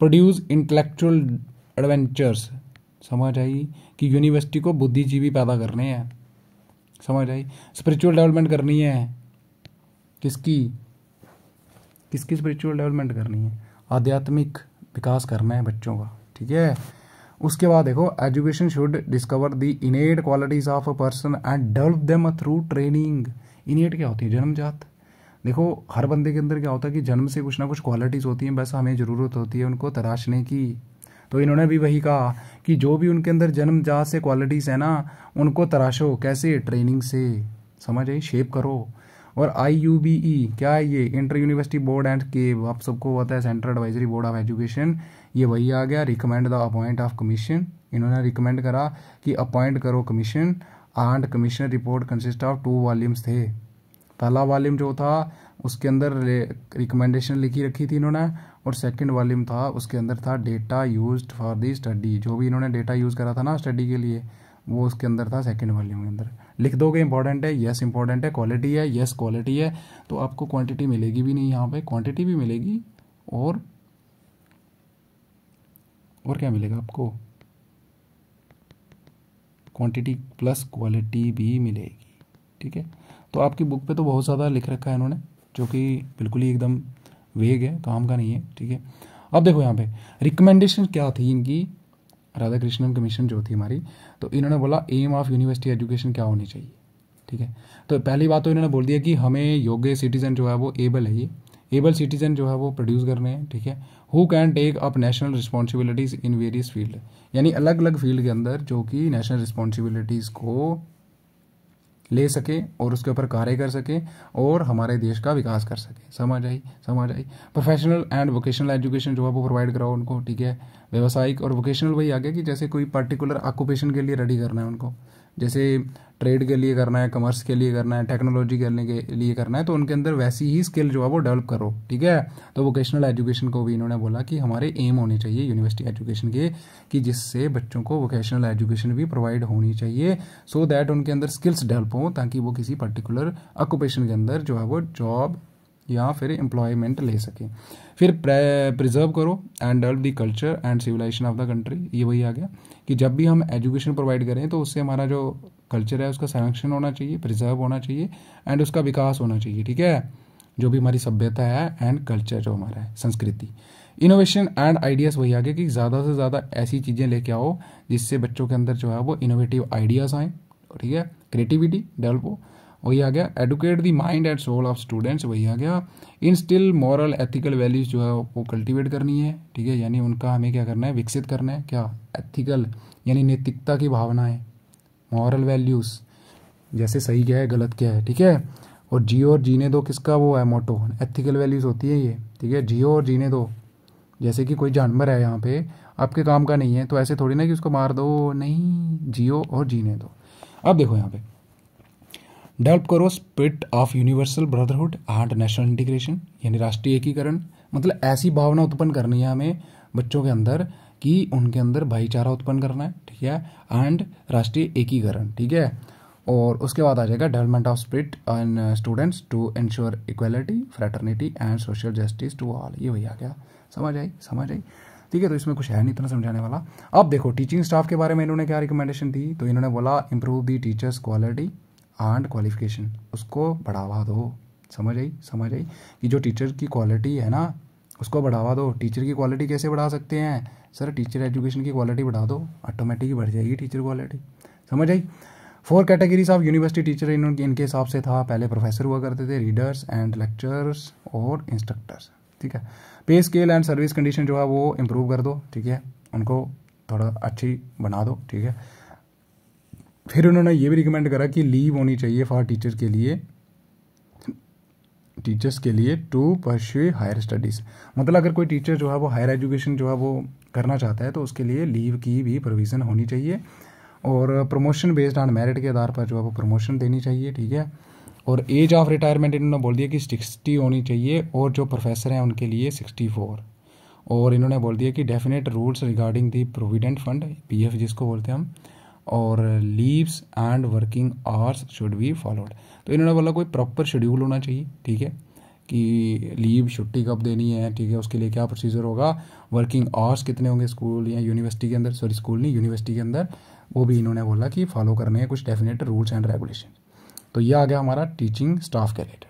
प्रोड्यूस इंटेलेक्चुअल एडवेंचर्स समझ आई कि यूनिवर्सिटी को बुद्धिजीवी पैदा करने हैं समझ आई स्पिरिचुअल डेवलपमेंट करनी है किसकी किसकी स्पिरिचुअल डेवलपमेंट करनी है आध्यात्मिक विकास करना है बच्चों का ठीक है उसके बाद देखो education should discover the innate qualities of a person and develop them through training innate क्या होती है जन्मजात देखो हर बंदे के अंदर क्या होता है कि जन्म से कुछ ना कुछ क्वालिटीज़ होती हैं बस हमें ज़रूरत होती है उनको तराशने की तो इन्होंने भी वही कहा कि जो भी उनके अंदर जन्म जात से क्वालिटीज़ है ना उनको तराशो कैसे ट्रेनिंग से समझ आई शेप करो और आई यू बी ई क्या है ये इंटर यूनिवर्सिटी बोर्ड एंड के आप सबको पता है central advisory board of education ये वही आ गया recommend the appoint of commission इन्होंने रिकमेंड करा कि अपॉइंट करो commission and commission report consist of two volumes थे पहला वॉल्यूम जो था उसके अंदर रिकमेंडेशन लिखी रखी थी इन्होंने और सेकंड वॉल्यूम था उसके अंदर था data used for the study जो भी इन्होंने डेटा यूज़ करा था ना स्टडी के लिए वो उसके अंदर था सेकंड वॉल्यूम के अंदर लिख दोगे इंपॉर्टेंट है येस इंपॉर्टेंट है क्वालिटी है येस क्वालिटी है तो आपको क्वान्टिटी मिलेगी भी नहीं यहाँ पर क्वान्टिटी भी मिलेगी और और क्या मिलेगा आपको क्वान्टिटी प्लस क्वालिटी भी मिलेगी ठीक है तो आपकी बुक पे तो बहुत ज़्यादा लिख रखा है इन्होंने जो कि बिल्कुल ही एकदम वेग है काम का नहीं है ठीक है अब देखो यहाँ पे रिकमेंडेशन क्या थी इनकी राधा कृष्णन कमीशन जो थी हमारी तो इन्होंने बोला एम ऑफ यूनिवर्सिटी एजुकेशन क्या होनी चाहिए ठीक है तो पहली बात तो इन्होंने बोल दिया कि हमें योग्य सिटीजन जो है वो एबल है ये एबल सिटीजन जो है वो प्रोड्यूस करने हैं ठीक है who can take up national responsibilities in various field यानी अलग अलग फील्ड के अंदर जो कि नेशनल रिस्पॉन्सिबिलिटीज़ को ले सके और उसके ऊपर कार्य कर सके और हमारे देश का विकास कर सके समझ आई समझ आई प्रोफेशनल एंड वोकेशनल एजुकेशन जो है वो प्रोवाइड कराओ उनको ठीक है व्यावसायिक और वोकेशनल वही आ गया कि जैसे कोई पर्टिकुलर ऑक्यूपेशन के लिए रेडी करना है उनको जैसे ट्रेड के लिए करना है कॉमर्स के लिए करना है टेक्नोलॉजी करने के लिए करना है तो उनके अंदर वैसी ही स्किल जो है वो डेवलप करो ठीक है तो वोकेशनल एजुकेशन को भी इन्होंने बोला कि हमारे एम होने चाहिए यूनिवर्सिटी एजुकेशन के कि जिससे बच्चों को वोकेशनल एजुकेशन भी प्रोवाइड होनी चाहिए सो so दैट उनके अंदर स्किल्स डेवलप हों ताकि वो किसी पर्टिकुलर ऑक्यूपेशन के अंदर जो है वो जॉब या फिर एम्प्लॉयमेंट ले सकें फिर प्रिजर्व करो and develop the culture and civilization of the country ये वही आ गया कि जब भी हम एजुकेशन प्रोवाइड करें तो उससे हमारा जो कल्चर है उसका संरक्षण होना चाहिए प्रिजर्व होना चाहिए एंड उसका विकास होना चाहिए ठीक है जो भी हमारी सभ्यता है एंड कल्चर जो हमारा है संस्कृति इनोवेशन एंड आइडियाज़ वही आ गया कि ज़्यादा से ज़्यादा ऐसी चीज़ें लेके आओ जिससे बच्चों के अंदर जो है वो इनोवेटिव आइडियाज़ आएँ ठीक है क्रिएटिविटी डेवलप हो वही आ गया educate the mind and soul of students वही आ गया instil moral ethical values जो है वो कल्टीवेट करनी है ठीक है यानी उनका हमें क्या करना है विकसित करना है क्या एथिकल यानी नैतिकता की भावना है मॉरल वैल्यूज़ जैसे सही क्या है गलत क्या है ठीक है और जियो और जीने दो किसका वो है मोटो एथिकल वैल्यूज़ होती है ये ठीक है जियो और जीने दो जैसे कि कोई जानवर है यहाँ पे आपके काम का नहीं है तो ऐसे थोड़ी ना कि उसको मार दो नहीं जियो और जीने दो अब देखो यहाँ पे डेवलप करो spirit of universal brotherhood and national integration यानी राष्ट्रीय एकीकरण मतलब ऐसी भावना उत्पन्न करनी है हमें बच्चों के अंदर कि उनके अंदर भाईचारा उत्पन्न करना है ठीक है एंड राष्ट्रीय एकीकरण ठीक है और उसके बाद आ जाएगा development of spirit in students to ensure equality fraternity and social justice to all ये वही आ गया समझ आई समझ आई ठीक है तो इसमें कुछ है नहीं इतना समझाने वाला अब देखो टीचिंग स्टाफ के बारे में इन्होंने क्या रिकमेंडेशन दी तो इन्होंने बोला improve the teachers quality and qualification उसको बढ़ावा दो समझ आई समझ आई कि जो टीचर की क्वालिटी है ना उसको बढ़ावा दो टीचर की क्वालिटी कैसे बढ़ा सकते हैं सर टीचर एजुकेशन की क्वालिटी बढ़ा दो ऑटोमेटिक बढ़ जाएगी टीचर क्वालिटी समझ आई four categories of university teacher इन इनके हिसाब से था पहले प्रोफेसर हुआ करते थे रीडर्स एंड लेक्चरर्स और इंस्ट्रक्टर्स ठीक है पे स्केल एंड सर्विस कंडीशन जो है वो इम्प्रूव कर दो ठीक है उनको थोड़ा अच्छी बना दो ठीक है फिर उन्होंने ये भी रिकमेंड करा कि लीव होनी चाहिए फॉर टीचर के लिए टीचर्स के लिए टू परस्यू हायर स्टडीज़ मतलब अगर कोई टीचर जो है वो हायर एजुकेशन जो है वो करना चाहता है तो उसके लिए लीव की भी प्रोविज़न होनी चाहिए और प्रमोशन बेस्ड ऑन मेरिट के आधार पर जो है वो प्रमोशन देनी चाहिए ठीक है और एज ऑफ रिटायरमेंट इन्होंने बोल दिया कि सिक्सटी होनी चाहिए और जो प्रोफेसर हैं उनके लिए सिक्सटी फोर और इन्होंने बोल दिया कि definite rules regarding the provident fund P जिसको बोलते हैं हम और leaves and working hours should be followed तो इन्होंने बोला कोई प्रॉपर शेड्यूल होना चाहिए ठीक है कि लीव छुट्टी कब देनी है ठीक है उसके लिए क्या प्रोसीजर होगा वर्किंग आवर्स कितने होंगे स्कूल या यूनिवर्सिटी के अंदर सॉरी स्कूल नहीं यूनिवर्सिटी के अंदर वो भी इन्होंने बोला कि फॉलो करने हैं कुछ डेफिनेट रूल्स एंड रेगुलेशन तो ये आ गया हमारा टीचिंग स्टाफ के रिलेटेड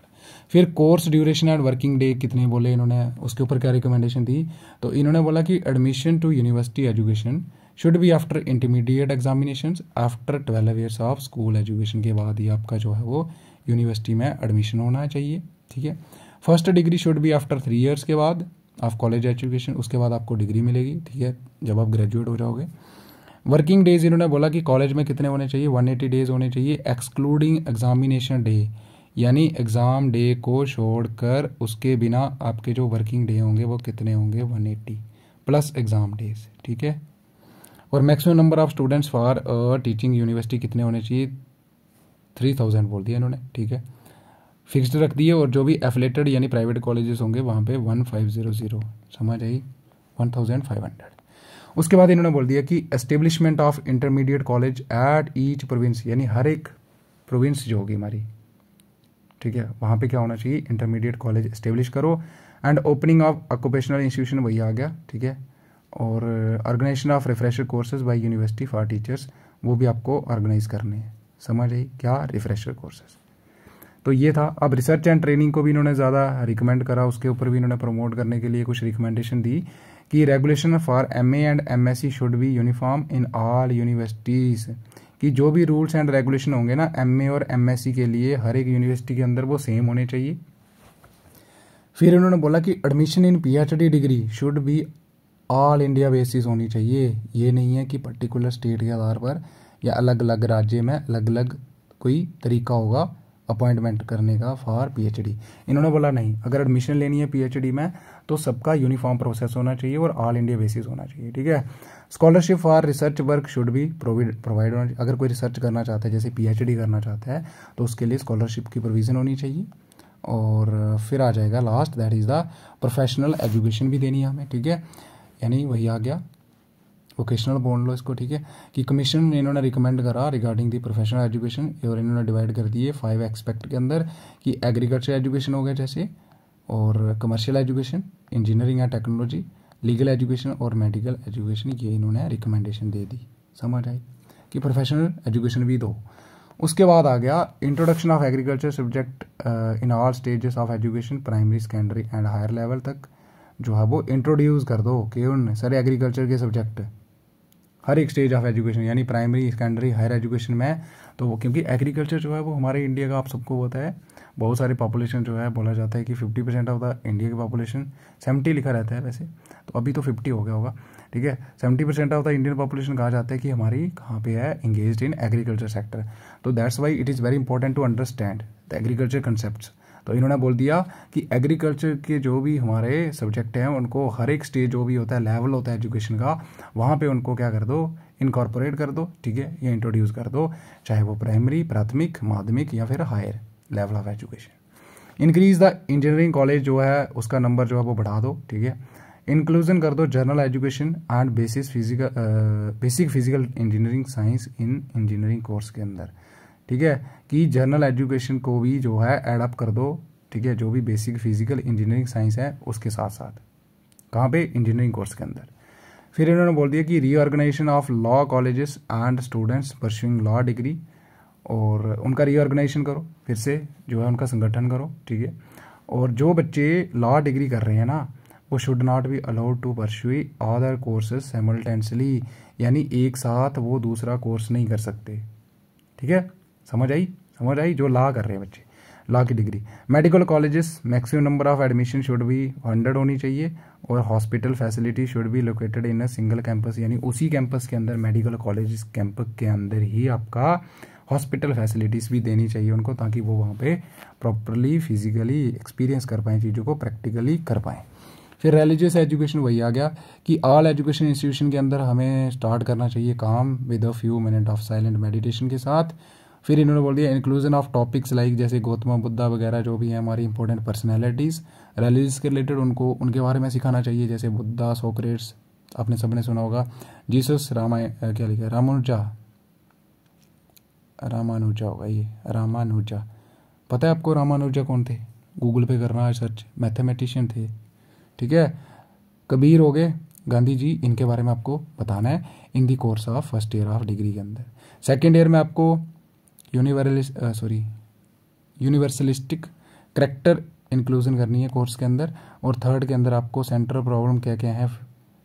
फिर course duration and working day कितने बोले इन्होंने उसके ऊपर क्या रिकमेंडेशन दी तो इन्होंने बोला कि admission to university education should be after intermediate examination after twelve years of school education के बाद ही आपका जो है वो यूनिवर्सिटी में एडमिशन होना चाहिए ठीक है first degree should be after three years के बाद ऑफ कॉलेज एजुकेशन उसके बाद आपको डिग्री मिलेगी ठीक है जब आप ग्रेजुएट हो जाओगे वर्किंग डेज इन्होंने बोला कि कॉलेज में कितने होने चाहिए 180 डेज होने चाहिए एक्सक्लूडिंग एग्जामिनेशन डे यानी एग्ज़ाम डे को छोड़कर उसके बिना आपके जो वर्किंग डे होंगे वो कितने होंगे 180 प्लस एग्ज़ाम डेज ठीक है और maximum number of students for teaching university कितने होने चाहिए थ्री थाउजेंड बोल दिया इन्होंने ठीक है फिक्स्ड रख दिए और जो भी एफिलेटेड यानी प्राइवेट कॉलेजेस होंगे वहाँ पे वन फाइव ज़ीरो ज़ीरो समझ आई वन थाउजेंड फाइव हंड्रेड उसके बाद इन्होंने बोल दिया कि establishment of intermediate college at each province यानी हर एक प्रोविंस जो होगी हमारी ठीक है वहाँ पे क्या होना चाहिए इंटरमीडिएट कॉलेज इस्टेब्लिश करो and opening of occupational institution वही आ गया ठीक है और organization of refresher courses by university for teachers वो भी आपको ऑर्गेनाइज करने हैं समझ आई क्या रिफ्रेशर कोर्सेज तो ये था अब रिसर्च एंड ट्रेनिंग को भी इन्होंने ज़्यादा रिकमेंड करा उसके ऊपर भी इन्होंने प्रमोट करने के लिए कुछ रिकमेंडेशन दी कि regulation for M and M should be uniform in all universities कि जो भी रूल्स एंड रेगुलेशन होंगे ना एम और एम के लिए हर एक यूनिवर्सिटी के अंदर वो सेम होने चाहिए फिर उन्होंने बोला कि admission in P degree should be all India basis होनी चाहिए ये नहीं है कि पर्टिकुलर स्टेट के आधार पर या अलग अलग राज्य में अलग अलग कोई तरीका होगा अपॉइंटमेंट करने का फॉर पीएचडी इन्होंने बोला नहीं अगर एडमिशन लेनी है पीएचडी में तो सबका यूनिफॉर्म प्रोसेस होना चाहिए और ऑल इंडिया बेसिस होना चाहिए ठीक है scholarship for research work should भी प्रोवाइड होना अगर कोई रिसर्च करना चाहता है जैसे पीएचडी करना चाहता है तो उसके लिए स्कॉलरशिप की प्रोविज़न होनी चाहिए और फिर आ जाएगा last that is the professional education भी देनी है हमें ठीक है यानी वही आ गया वोकेशनल बोन लो इसको ठीक है कि कमीशन ने इन्होंने रिकमेंड करा रिगार्डिंग दी प्रोफेशनल एजुकेशन और इन्होंने डिवाइड कर दिए फाइव एक्सपेक्ट के अंदर कि एग्रीकल्चर एजुकेशन हो गया जैसे और commercial education engineering and technology legal education और मेडिकल एजुकेशन ये इन्होंने रिकमेंडेशन दे दी समझ आई कि प्रोफेशनल एजुकेशन भी दो उसके बाद आ गया introduction of agriculture subject in all stages of education primary secondary and higher level तक जो है वो इंट्रोड्यूस कर दो कि उन सारे एग्रीकल्चर के सब्जेक्ट हर एक स्टेज ऑफ एजुकेशन यानी प्राइमरी सेकेंडरी हायर एजुकेशन में तो वो क्योंकि एग्रीकल्चर जो है वो हमारे इंडिया का आप सबको होता है बहुत सारे पॉपुलेशन जो है बोला जाता है कि fifty percent of the India की पॉपुलेशन सेवेंटी लिखा रहता है वैसे तो अभी तो फिफ्टी हो गया होगा ठीक है seventy percent of the Indian population कहा जाता है कि हमारी कहाँ पे है इंगेज इन एग्रीकल्चर सेक्टर तो that's why it is very important to understand the agriculture concept तो इन्होंने बोल दिया कि एग्रीकल्चर के जो भी हमारे सब्जेक्ट हैं उनको हर एक स्टेज जो भी होता है लेवल होता है एजुकेशन का वहाँ पे उनको क्या कर दो इनकॉर्पोरेट कर दो ठीक है या इंट्रोड्यूस कर दो चाहे वो प्राइमरी प्राथमिक माध्यमिक या फिर higher level of education increase the engineering college जो है उसका नंबर जो है वो बढ़ा दो ठीक है इंक्लूजन कर दो general education and basis physical basic physical engineering science in engineering course के अंदर ठीक है कि जनरल एजुकेशन को भी जो है एडअप कर दो ठीक है जो भी बेसिक फिजिकल इंजीनियरिंग साइंस है उसके साथ साथ कहाँ पे इंजीनियरिंग कोर्स के अंदर फिर इन्होंने बोल दिया कि reorganization of law colleges and students pursuing law degree और उनका रीऑर्गेनाइजेशन करो फिर से जो है उनका संगठन करो ठीक है और जो बच्चे लॉ डिग्री कर रहे हैं ना वो should not be allowed to pursue other courses simultaneously यानी एक साथ वो दूसरा कोर्स नहीं कर सकते ठीक है समझ आई समझ आई जो ला कर रहे हैं बच्चे ला की degree medical colleges maximum number of admission should भी हंड्रेड होनी चाहिए और हॉस्पिटल फैसिलिटी शुड भी located in a single campus यानी उसी कैंपस के अंदर मेडिकल कॉलेज कैंपस के अंदर ही आपका हॉस्पिटल फैसिलिटीज़ भी देनी चाहिए उनको ताकि वो वहाँ पे प्रॉपरली फिजिकली एक्सपीरियंस कर पाएँ चीज़ों को प्रैक्टिकली कर पाएँ फिर रिलीजियस एजुकेशन वही आ गया कि ऑल एजुकेशन इंस्टीट्यूशन के अंदर हमें स्टार्ट करना चाहिए काम with a few minute of silent meditation के साथ फिर इन्होंने बोल दिया इंक्लूजन ऑफ टॉपिक्स लाइक जैसे गौतम बुद्धा वगैरह जो भी हैं हमारी इंपॉर्टेंट पर्सनैलिटीज़ रिलीज के रिलेटेड उनको उनके बारे में सिखाना चाहिए जैसे बुद्धा सोक्रेट्स आपने सबने सुना होगा जीसस रामाय क्या लिखा रामानुजा रामानुजा होगा ये रामानुजा पता है आपको रामानुजा कौन थे गूगल पे करना है सर्च मैथमेटिशियन थे ठीक है कबीर हो गए गांधी जी इनके बारे में आपको बताना है in the course of first year of degree के अंदर सेकेंड ईयर में आपको universalist sorry universalistic character inclusion करनी है कोर्स के अंदर और थर्ड के अंदर आपको सेंट्रल प्रॉब्लम क्या क्या है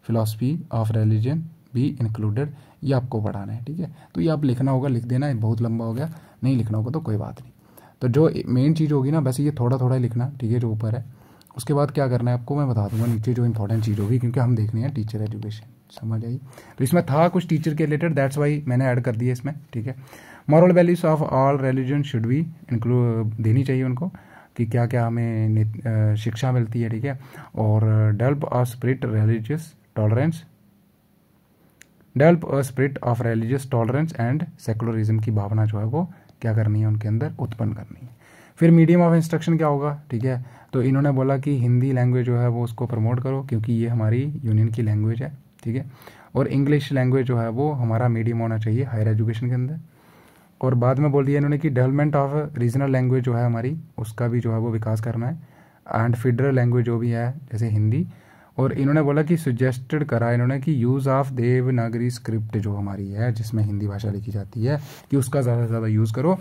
फिलासफी ऑफ रिलीजन भी इंक्लूडेड ये आपको पढ़ाना है ठीक है तो ये आप लिखना होगा लिख देना बहुत लंबा हो गया नहीं लिखना होगा तो कोई बात नहीं तो जो मेन चीज़ होगी ना वैसे ये थोड़ा थोड़ा लिखना ठीक है जो ऊपर है उसके बाद क्या करना है आपको मैं बता दूंगा नीचे जो इंपॉर्टेंट चीज़ होगी क्योंकि हम देखने हैं टीचर एजुकेशन समझ आई तो इसमें था कुछ टीचर के रिलेटेड दैट्स वाई मैंने ऐड कर दिया इसमें ठीक है moral values of all religion should भी इंक्लूड देनी चाहिए उनको कि क्या क्या हमें शिक्षा मिलती है ठीक है और develop of spirit religious tolerance develop a spirit of religious tolerance and secularism की भावना जो है वो क्या करनी है उनके अंदर उत्पन्न करनी है फिर मीडियम ऑफ इंस्ट्रक्शन क्या होगा ठीक है तो इन्होंने बोला कि हिंदी लैंग्वेज जो है वो उसको प्रमोट करो क्योंकि ये हमारी यूनियन की लैंग्वेज है ठीक है और इंग्लिश लैंग्वेज जो है वो हमारा मीडियम होना चाहिए हायर एजुकेशन के अंदर और बाद में बोल दिया इन्होंने कि डेवलपमेंट ऑफ रीजनल लैंग्वेज जो है हमारी उसका भी जो है वो विकास करना है एंड फेडरल लैंग्वेज जो भी है जैसे हिंदी और इन्होंने बोला कि सुजेस्टेड करा इन्होंने कि यूज़ ऑफ देवनागरी स्क्रिप्ट जो हमारी है जिसमें हिंदी भाषा लिखी जाती है कि उसका ज़्यादा से ज़्यादा यूज़ करो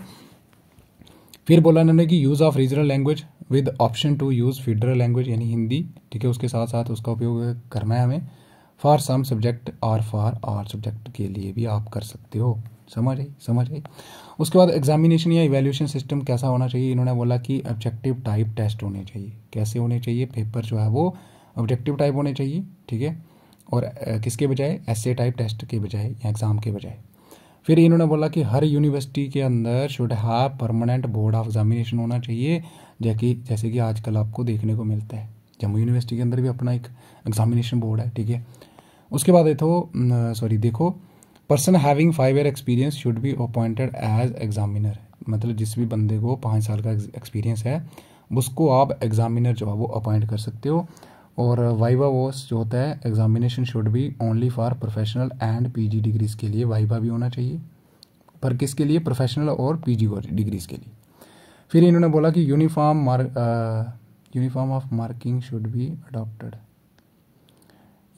फिर बोला इन्होंने कि use of regional language with option to use federal language यानी हिंदी ठीक है उसके साथ साथ उसका उपयोग करना है हमें फॉर सम सब्जेक्ट और फॉर आर सब्जेक्ट के लिए भी आप कर सकते हो समझ आई समझ आई उसके बाद एग्जामिनेशन या इवेल्यूशन सिस्टम कैसा होना चाहिए इन्होंने बोला कि ऑब्जेक्टिव टाइप टेस्ट होने चाहिए कैसे होने चाहिए पेपर जो है वो ऑब्जेक्टिव टाइप होने चाहिए ठीक है और किसके बजाय एसए टाइप टेस्ट के बजाय या एग्ज़ाम के बजाय फिर इन्होंने बोला कि हर यूनिवर्सिटी के अंदर should have permanent board of examination होना चाहिए जैकि जैसे कि आजकल आपको देखने को मिलता है जम्मू यूनिवर्सिटी के अंदर भी अपना एक एग्जामिनेशन बोर्ड है ठीक है उसके बाद देखो सॉरी देखो person having five year experience should be appointed as examiner मतलब जिस भी बंदे को पाँच साल का एक्सपीरियंस है उसको आप एग्जामिनर जो है वो अपॉइंट कर सकते हो और वाइवा वोस जो होता है examination should be only for professional and PG degrees के लिए वाइवा भी होना चाहिए पर किसके लिए प्रोफेशनल और पीजी डिग्रीज़ के लिए फिर इन्होंने बोला कि uniform mark uniform of marking should be adopted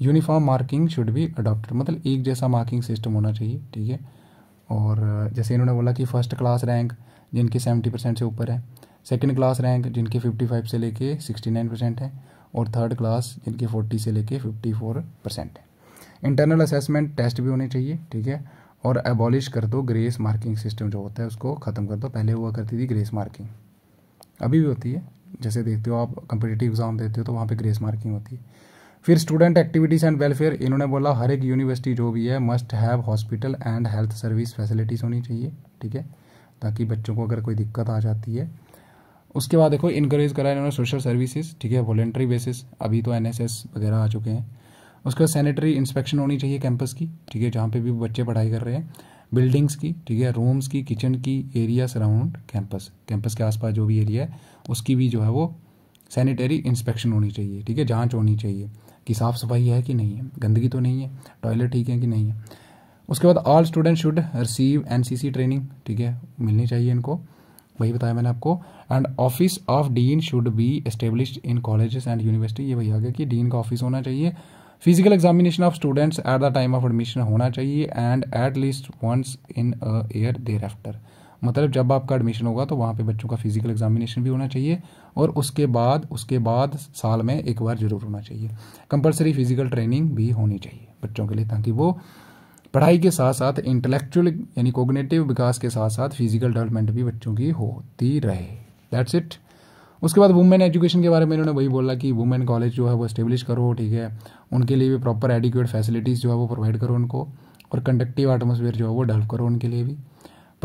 uniform marking should be adopted मतलब एक जैसा मार्किंग सिस्टम होना चाहिए ठीक है और जैसे इन्होंने बोला कि फर्स्ट क्लास रैंक जिनकी सेवेंटी परसेंट से ऊपर है सेकेंड क्लास रैंक जिनकी फिफ्टी फाइव से लेके सिक्सटी नाइन परसेंट है और थर्ड क्लास जिनकी फोर्टी से लेके फिफ्टी फोर परसेंट है इंटरनल असेसमेंट टेस्ट भी होने चाहिए ठीक है और एबॉलिश कर दो ग्रेस मार्किंग सिस्टम जो होता है उसको ख़त्म कर दो पहले हुआ करती थी ग्रेस मार्किंग अभी भी होती है जैसे देखते हो आप कंपिटेटिव एग्ज़ाम देते हो तो वहाँ पे ग्रेस मार्किंग होती है फिर स्टूडेंट एक्टिविटीज एंड वेलफेयर इन्होंने बोला हर एक यूनिवर्सिटी जो भी है must have hospital and health service facilities होनी चाहिए ठीक है ताकि बच्चों को अगर कोई दिक्कत आ जाती है उसके बाद देखो इनक्रेज करा इन्होंने सोशल सर्विसेज ठीक है वॉलेंट्री बेसिस अभी तो एन वगैरह आ चुके हैं उसके बाद सैनिटरी इंस्पेक्शन होनी चाहिए कैंपस की ठीक है जहाँ पे भी बच्चे पढ़ाई कर रहे हैं बिल्डिंग्स की ठीक है रूम्स की किचन की एरिया सराउंड कैंपस कैंपस के आसपास जो भी एरिया है उसकी भी जो है वो सैनिटरी इंस्पेक्शन होनी चाहिए ठीक है जाँच होनी चाहिए कि साफ़ सफाई है कि नहीं है गंदगी तो नहीं है टॉयलेट ठीक है कि नहीं है उसके बाद all student should receive an training ठीक है मिलनी चाहिए इनको वही बताया मैंने आपको and office of dean should be establish in colleges and university ये वही आ गया कि डीन का ऑफिस होना चाहिए physical examination of students at the time of admission होना चाहिए and at least once in a year there after मतलब जब आपका एडमिशन होगा तो वहाँ पे बच्चों का फिजिकल एग्जामिनेशन भी होना चाहिए और उसके बाद उसके बाद साल में एक बार ज़रूर होना चाहिए कंपलसरी फिजिकल ट्रेनिंग भी होनी चाहिए बच्चों के लिए ताकि वो पढ़ाई के साथ साथ इंटेलेक्चुअल यानी कोगनेटिव विकास के साथ साथ फिजिकल डेवलपमेंट भी बच्चों की होती रहे दैट्स इट उसके बाद वुमेन एजुकेशन के बारे में इन्होंने वही बोला कि वुमेन कॉलेज जो है वो स्टेब्लिश करो ठीक है उनके लिए भी प्रॉपर एडिक्यूट फैसिलिटीज़ जो है वो प्रोवाइड करो उनको और कंडक्टिव एटमोसफेयर जो है वो डेवलप करो उनके लिए भी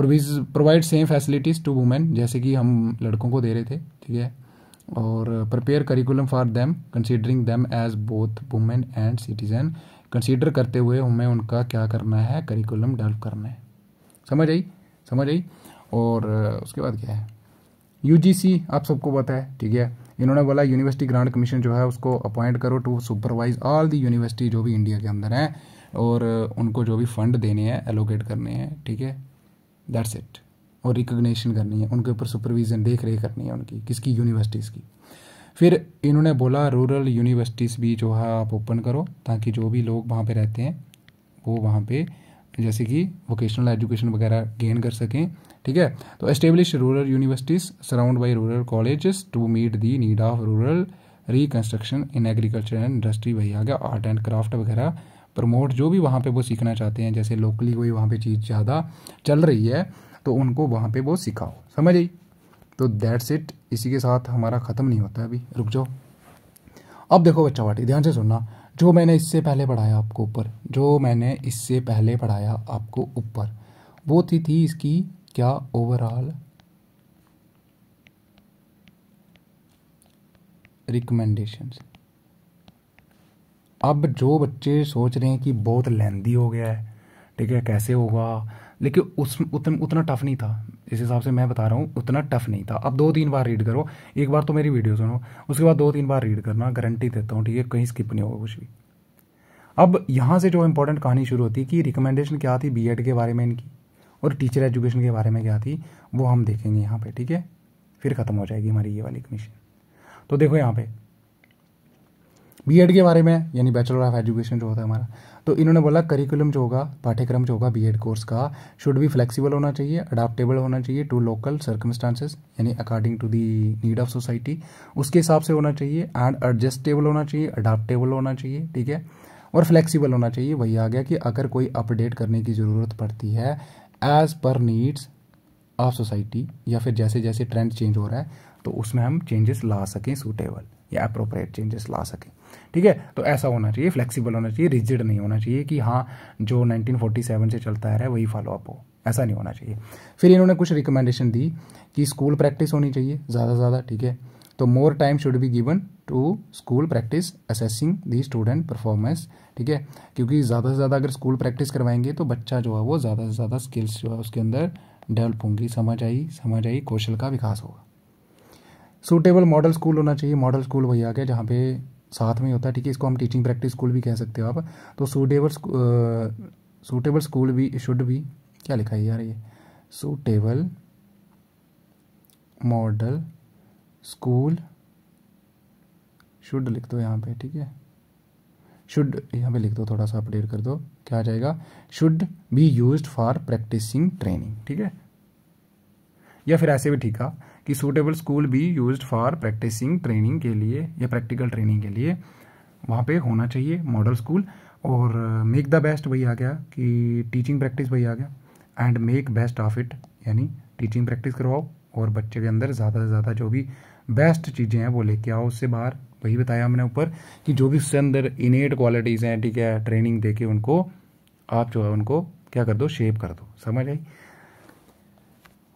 प्रोविज provide same facilities to women जैसे कि हम लड़कों को दे रहे थे ठीक है और prepare curriculum for them considering them as both women and citizen consider करते हुए हमें उनका क्या करना है करिकुलम डेवलप करना है समझ आई समझ आई और उसके बाद क्या है यू आप सबको पता है ठीक है इन्होंने बोला यूनिवर्सिटी ग्रांट कमीशन जो है उसको अपॉइंट करो to supervise all the university जो भी इंडिया के अंदर हैं और उनको जो भी फंड देने हैं एलोकेट करने हैं ठीक है दैट्स इट और रिकोगनीशन करनी है उनके ऊपर सुपरविज़न देख रेख करनी है उनकी किसकी यूनिवर्सिटीज़ की फिर इन्होंने बोला रूरल यूनिवर्सिटीज़ भी जो है आप ओपन करो ताकि जो भी लोग वहाँ पर रहते हैं वो वहाँ पर जैसे कि वोकेशनल एजुकेशन वगैरह गेन कर सकें ठीक है तो establish rural universities surround by rural college to meet the need of rural reconstruction in agriculture and industry वही आ गया आर्ट एंड क्राफ्ट वगैरह प्रमोट जो भी वहाँ पे वो सीखना चाहते हैं जैसे लोकली कोई वहाँ पे चीज़ ज़्यादा चल रही है तो उनको वहाँ पे वो सिखाओ समझ आई तो दैट्स इट इसी के साथ हमारा ख़त्म नहीं होता अभी रुक जाओ अब देखो बच्चा वाटी ध्यान से सुनना जो मैंने इससे पहले पढ़ाया आपको ऊपर जो मैंने इससे पहले पढ़ाया आपको ऊपर वो थी थी इसकी क्या ओवरऑल रिकमेंडेशंस अब जो बच्चे सोच रहे हैं कि बहुत लेंदी हो गया है ठीक है कैसे होगा लेकिन उस उतन, उतना टफ नहीं था इस हिसाब से मैं बता रहा हूँ उतना टफ नहीं था अब दो तीन बार रीड करो एक बार तो मेरी वीडियो सुनो उसके बाद दो तीन बार रीड करना गारंटी देता हूँ ठीक है कहीं स्किप नहीं होगा कुछ भी अब यहाँ से जो इंपॉर्टेंट कहानी शुरू होती है कि रिकमेंडेशन क्या थी बी के बारे में इनकी और टीचर एजुकेशन के बारे में क्या थी वो हम देखेंगे यहाँ पे ठीक है फिर ख़त्म हो जाएगी हमारी ये वाली कमीशन तो देखो यहाँ पे बी के बारे में यानी बैचलर ऑफ एजुकेशन जो होता है हमारा तो इन्होंने बोला करिकुलम जो होगा पाठ्यक्रम जो होगा बी कोर्स का शुड भी फ्लेक्सिबल होना चाहिए अडाप्टेबल होना चाहिए टू लोकल सर्कमस्टांसेस यानी according to the need of society उसके हिसाब से होना चाहिए एंड एडजस्टेबल होना चाहिए अडाप्टेबल होना चाहिए ठीक है और फ्लेक्सिबल होना चाहिए वही आ गया कि अगर कोई अपडेट करने की ज़रूरत पड़ती है as per needs of society या फिर जैसे जैसे ट्रेंड चेंज हो रहा है तो उसमें हम चेंजेस ला सकें सूटेबल या अप्रोप्रिएट चेंजेस ला सकें ठीक है तो ऐसा होना चाहिए फ्लेक्सिबल होना चाहिए रिजिड नहीं होना चाहिए कि हाँ जो 1947 से चलता आ रहा है वही फॉलोअप हो ऐसा नहीं होना चाहिए फिर इन्होंने कुछ रिकमेंडेशन दी कि स्कूल प्रैक्टिस होनी चाहिए ज़्यादा से ज़्यादा ठीक है तो more time should be given to school practice assessing the student performance ठीक है क्योंकि ज़्यादा से ज़्यादा अगर स्कूल प्रैक्टिस करवाएंगे तो बच्चा जो है वो ज़्यादा से ज़्यादा स्किल्स जो है उसके अंदर डेवलप होंगी समझ आई समझ आई कौशल का विकास होगा सूटेबल मॉडल स्कूल होना चाहिए मॉडल स्कूल वही आ गया जहाँ पे साथ में होता है ठीक है इसको हम टीचिंग प्रैक्टिस स्कूल भी कह सकते हो आप तो सूटेबल सूटेबल स्कूल भी शुड भी क्या लिखा है यार ये सूटेबल मॉडल स्कूल शुड लिख दो यहाँ पे ठीक है शुड यहाँ पे लिख दो थोड़ा सा अपडेट कर दो क्या आ जाएगा should be use for practicing training ठीक है या फिर ऐसे भी ठीक है कि सूटेबल स्कूल भी यूज फॉर प्रैक्टिसिंग ट्रेनिंग के लिए या प्रैक्टिकल ट्रेनिंग के लिए वहाँ पे होना चाहिए मॉडल स्कूल और मेक द बेस्ट वही आ गया कि टीचिंग प्रैक्टिस वही आ गया and make best of it यानी टीचिंग प्रैक्टिस करवाओ और बच्चे के अंदर ज़्यादा से ज़्यादा जो भी बेस्ट चीज़ें हैं वो लेके आओ उससे बाहर वही बताया हमने ऊपर कि जो भी उससे अंदर इनेट क्वालिटीज़ हैं ठीक है ट्रेनिंग दे के उनको आप जो है उनको क्या कर दो शेप कर दो समझ आई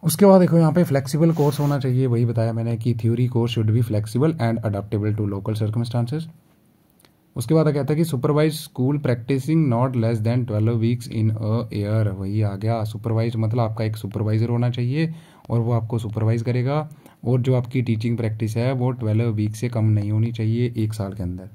उसके बाद देखो यहाँ पे फ्लेक्सिबल कोर्स होना चाहिए वही बताया मैंने कि theory course should be flexible and adaptable to local circumstances उसके बाद कहता है कि supervise school practicing not less than twelve weeks in a year वही आ गया सुपरवाइज मतलब आपका एक सुपरवाइजर होना चाहिए और वो आपको सुपरवाइज करेगा और जो आपकी टीचिंग प्रैक्टिस है वो ट्वेल्व वीक से कम नहीं होनी चाहिए एक साल के अंदर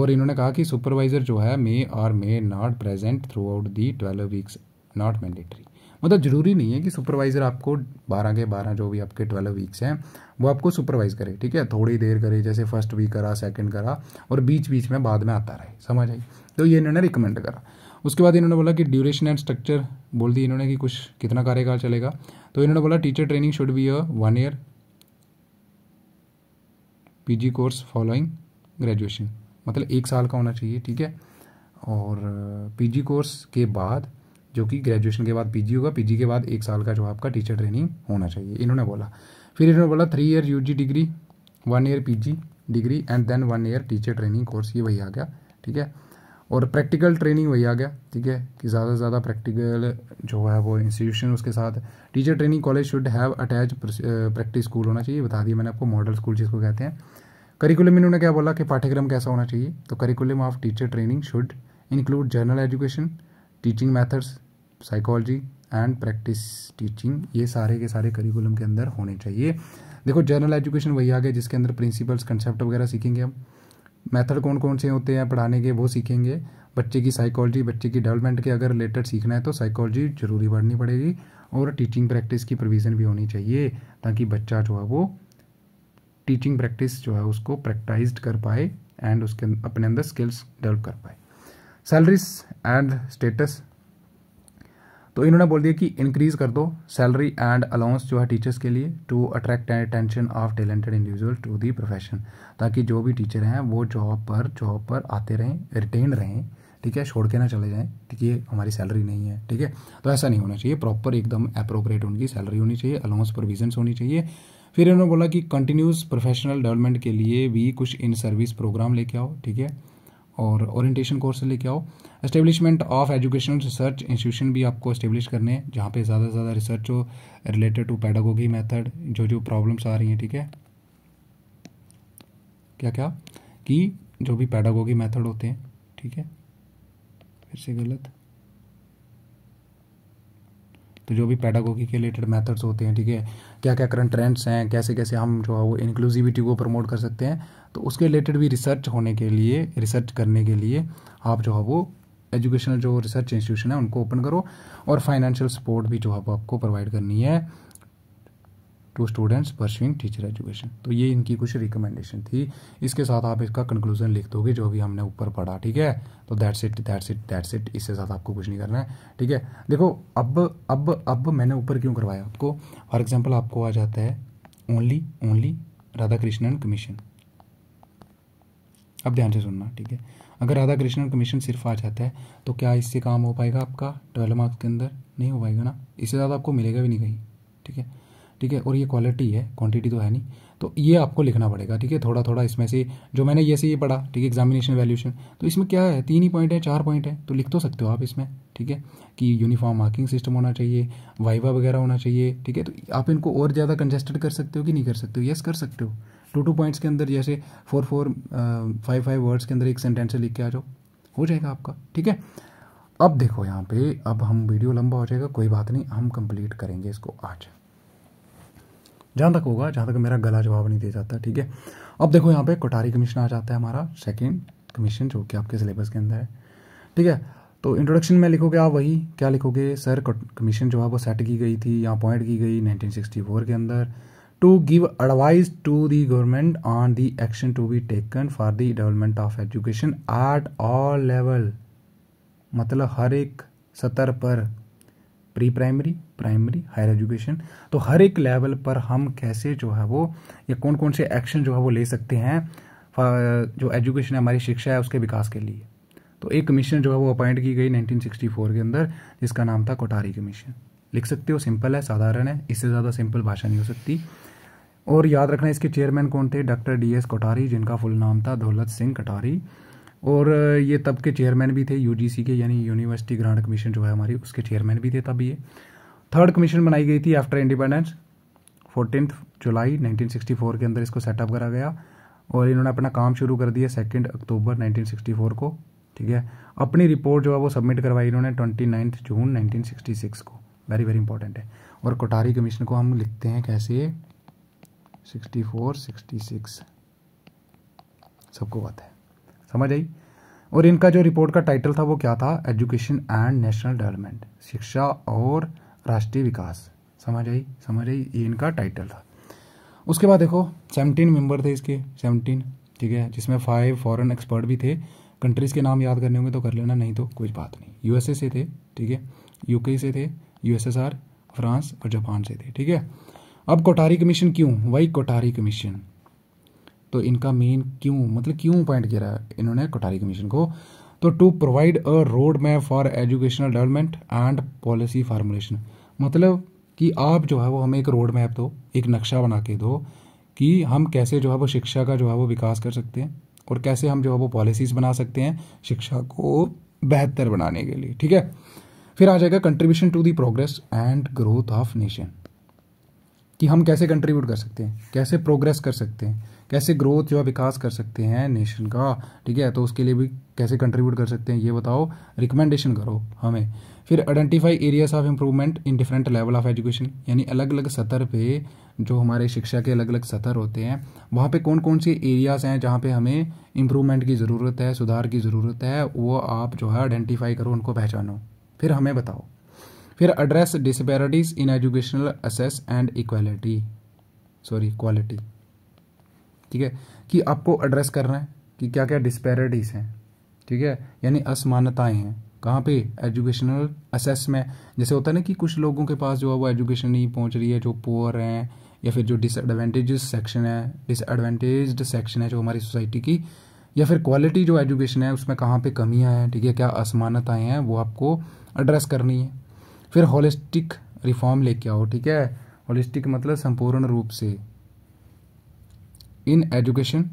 और इन्होंने कहा कि सुपरवाइजर जो है may or may not present throughout the twelve weeks not mandatory मतलब ज़रूरी नहीं है कि सुपरवाइज़र आपको बारह के बारह जो भी आपके ट्वेल्व वीक्स हैं वो आपको सुपरवाइज़ करे ठीक है थोड़ी देर करे जैसे फर्स्ट वीक करा सेकेंड करा और बीच बीच में बाद में आता रहे समझ आई तो ये इन्होंने रिकमेंड करा उसके बाद इन्होंने बोला कि ड्यूरेशन एंड स्ट्रक्चर बोल दी इन्होंने कि कुछ कितना कार्यकाल चलेगा तो इन्होंने बोला teacher training should be a one year PG course following graduation मतलब एक साल का होना चाहिए ठीक है और पीजी कोर्स के बाद जो कि ग्रेजुएशन के बाद पीजी होगा पीजी के बाद एक साल का जो आपका टीचर ट्रेनिंग होना चाहिए इन्होंने बोला फिर इन्होंने बोला three year UG degree one year PG degree and then one year teacher training course ये वही आ गया ठीक है और प्रैक्टिकल ट्रेनिंग वही आ गया ठीक है कि ज़्यादा से ज़्यादा प्रैक्टिकल जो है वो इंस्टीट्यूशन उसके साथ teacher training college should have attach practice school होना चाहिए बता दिया मैंने आपको मॉडल स्कूल जिसको कहते हैं करिकुलम इन्होंने क्या बोला कि पाठ्यक्रम कैसा होना चाहिए तो curriculum of teacher training should include general education teaching methods psychology and practice teaching ये सारे के सारे करिकुलम के अंदर होने चाहिए देखो जनरल एजुकेशन वही आ गया जिसके अंदर प्रिंसिपल्स कंसेप्ट वगैरह सीखेंगे हम मेथड कौन कौन से होते हैं पढ़ाने के वो सीखेंगे बच्चे की साइकोलॉजी बच्चे की डेवलपमेंट के अगर रिलेटेड सीखना है तो साइकोलॉजी जरूरी पढ़नी पड़ेगी और टीचिंग प्रैक्टिस की प्रोविज़न भी होनी चाहिए ताकि बच्चा जो है वो टीचिंग प्रैक्टिस जो है उसको प्रैक्टाइज कर पाए एंड उसके अपने अंदर स्किल्स डेवलप कर पाए सैलरीज एंड स्टेटस तो इन्होंने बोल दिया कि इंक्रीज़ कर दो सैलरी एंड अलाउंस जो है टीचर्स के लिए to attract attention of talented individual to the profession ताकि जो भी टीचर हैं वो जॉब पर जॉब पर आते रहें रिटेन रहें ठीक है छोड़ के ना चले जाएं ठीक ये हमारी सैलरी नहीं है ठीक है तो ऐसा नहीं होना चाहिए प्रॉपर एकदम अप्रोप्रिएट उनकी सैलरी होनी चाहिए अलाउंस प्रोविजंस होनी चाहिए फिर इन्होंने बोला कि कंटिन्यूस प्रोफेशनल डेवलपमेंट के लिए भी कुछ इन सर्विस प्रोग्राम लेके आओ ठीक है और ओरिएंटेशन कोर्स से लेके आओ establishment of educational research institution भी आपको इस्टेब्लिश करने हैं जहाँ पे ज़्यादा से ज़्यादा रिसर्च हो रिलेटेड टू पैडागोगी मेथड जो जो प्रॉब्लम्स आ रही हैं ठीक है क्या क्या कि जो भी पैडागोगी मेथड होते हैं ठीक है फिर से गलत तो जो भी पैडागोगी के रिलेटेड मेथड्स होते हैं ठीक है क्या क्या करंट ट्रेंड्स हैं कैसे कैसे हम जो है वो इंक्लूसिविटी को प्रमोट कर सकते हैं तो उसके रिलेटेड भी रिसर्च होने के लिए रिसर्च करने के लिए आप जो है वो एजुकेशनल जो रिसर्च इंस्टीट्यूशन है उनको ओपन करो और फाइनेंशियल सपोर्ट भी जो है वो आपको प्रोवाइड करनी है to students pursuing teacher education तो ये इनकी कुछ रिकमेंडेशन थी इसके साथ आप इसका कंक्लूजन लिख दोगे जो भी हमने ऊपर पढ़ा ठीक है तो that's it that's it that's it इससे साथ आपको कुछ नहीं करना है ठीक है देखो अब अब अब मैंने ऊपर क्यों करवाया आपको फॉर एग्जाम्पल आपको आ जाता है only only Radhakrishnan commission अब ध्यान से सुनना ठीक है अगर राधा कृष्णन कमीशन सिर्फ आ जाता है तो क्या इससे काम हो पाएगा आपका ट्वेल्व मार्क्स के अंदर नहीं हो पाएगा ना इससे ज़्यादा आपको मिलेगा भी नहीं कहीं ठीक है ठीक है और ये क्वालिटी है क्वांटिटी तो है नहीं तो ये आपको लिखना पड़ेगा ठीक है थोड़ा थोड़ा इसमें से जो मैंने ये से ये पढ़ा ठीक है एग्जामिनेशन वैल्यूशन तो इसमें क्या है तीन ही पॉइंट है चार पॉइंट है तो लिख तो सकते हो आप इसमें ठीक है कि यूनिफॉर्म मार्किंग सिस्टम होना चाहिए वाइवा वगैरह होना चाहिए ठीक है तो आप इनको और ज़्यादा कंजेस्टेड कर सकते हो कि नहीं कर सकते हो यस कर सकते हो टू टू पॉइंट्स के अंदर जैसे four four five five words के अंदर एक सेंटेंस से लिख के आ जाओ हो जाएगा आपका ठीक है अब देखो यहाँ पे अब हम वीडियो लंबा हो जाएगा कोई बात नहीं हम कंप्लीट करेंगे इसको आज जहाँ तक होगा जहाँ तक मेरा गला जवाब नहीं दे जाता ठीक है अब देखो यहाँ पे कोटारी कमीशन आ जाता है हमारा सेकेंड कमीशन जो कि आपके सिलेबस के अंदर है ठीक है तो इंट्रोडक्शन में लिखोगे आप वही क्या लिखोगे सर कमीशन जो है वो सेट की गई थी या अपॉइंट की गई 1964 के अंदर to give advice to the government on the action to be taken for the development of education at all level मतलब हर एक सतर पर pre primary primary higher education तो हर एक लेवल पर हम कैसे जो है वो या कौन कौन से एक्शन जो है वो ले सकते हैं जो एजुकेशन है हमारी शिक्षा है उसके विकास के लिए तो एक कमीशन जो है वो अपॉइंट की गई 1964 के अंदर जिसका नाम था कोटारी कमीशन लिख सकते हो सिंपल है साधारण है इससे ज़्यादा सिंपल भाषा नहीं हो सकती और याद रखना इसके चेयरमैन कौन थे डॉक्टर डी एस कोठारी जिनका फुल नाम था दौलत सिंह कटारी और ये तब के चेयरमैन भी थे यू के यानी यूनिवर्सिटी ग्रांट कमीशन जो है हमारी उसके चेयरमैन भी थे तब ये थर्ड कमीशन बनाई गई थी आफ्टर इंडिपेंडेंस फोर्टीन जुलाई 1964 के अंदर इसको सेटअप करा गया और इन्होंने अपना काम शुरू कर दिया सेकेंड अक्टूबर 1964 को ठीक है अपनी रिपोर्ट जो है वो सबमिट करवाई इन्होंने ट्वेंटी जून 1966 को वेरी वेरी इंपॉर्टेंट है और कोटारी कमीशन को हम लिखते हैं कैसे सिक्सटी फोर सिक्सटी सिक्स सबको बात है समझ आई और इनका जो रिपोर्ट का टाइटल था वो क्या था एजुकेशन एंड नेशनल डेवलपमेंट शिक्षा और राष्ट्रीय विकास समझ आई समझ आई ये इनका टाइटल था उसके बाद देखो सेवनटीन मेंबर थे इसके सेवनटीन ठीक है जिसमें फाइव फॉरेन एक्सपर्ट भी थे कंट्रीज़ के नाम याद करने होंगे तो कर लेना नहीं तो कोई बात नहीं यूएसए से थे ठीक है यूके से थे यूएसएसआर फ्रांस और जापान से थे ठीक है अब कोठारी कमीशन क्यों वही कोठारी कमीशन तो इनका मेन क्यों मतलब क्यों पॉइंट गिरा इन्होंने कोठारी कमीशन को तो to provide a road map for educational development and policy formulation मतलब कि आप जो है वो हमें एक रोड मैप दो एक नक्शा बना के दो कि हम कैसे जो है वो शिक्षा का जो है वो विकास कर सकते हैं और कैसे हम जो है वो पॉलिसीज़ बना सकते हैं शिक्षा को बेहतर बनाने के लिए ठीक है फिर आ जाएगा contribution to the progress and growth of nation कि हम कैसे कंट्रीब्यूट कर सकते हैं कैसे प्रोग्रेस कर सकते हैं कैसे ग्रोथ या विकास कर सकते हैं नेशन का ठीक है तो उसके लिए भी कैसे कंट्रीब्यूट कर सकते हैं ये बताओ रिकमेंडेशन करो हमें फिर identify areas of improvement in different level of education यानी अलग अलग सतर पे जो हमारे शिक्षा के अलग अलग सतर होते हैं वहाँ पे कौन कौन से एरियाज़ हैं जहाँ पे हमें इम्प्रूवमेंट की ज़रूरत है सुधार की ज़रूरत है वो आप जो है आइडेंटिफाई करो उनको पहचानो फिर हमें बताओ फिर address disparities in educational access and equality sorry quality ठीक है कि आपको एड्रेस करना है कि क्या क्या डिस्पेरिटीज हैं ठीक है यानी असमानताएं हैं कहाँ पे एजुकेशनल असेस में जैसे होता है ना कि कुछ लोगों के पास जो है वो एजुकेशन नहीं पहुँच रही है जो पुअर हैं या फिर जो डिसएडवांटेज सेक्शन है डिसएडवांटेज सेक्शन है जो हमारी सोसाइटी की या फिर क्वालिटी जो एजुकेशन है उसमें कहाँ पे कमियाँ हैं ठीक है क्या असमानताएँ हैं वो आपको एड्रेस करनी है फिर होलिस्टिक रिफॉर्म लेके आओ ठीक है होलिस्टिक मतलब संपूर्ण रूप से इन एजुकेशन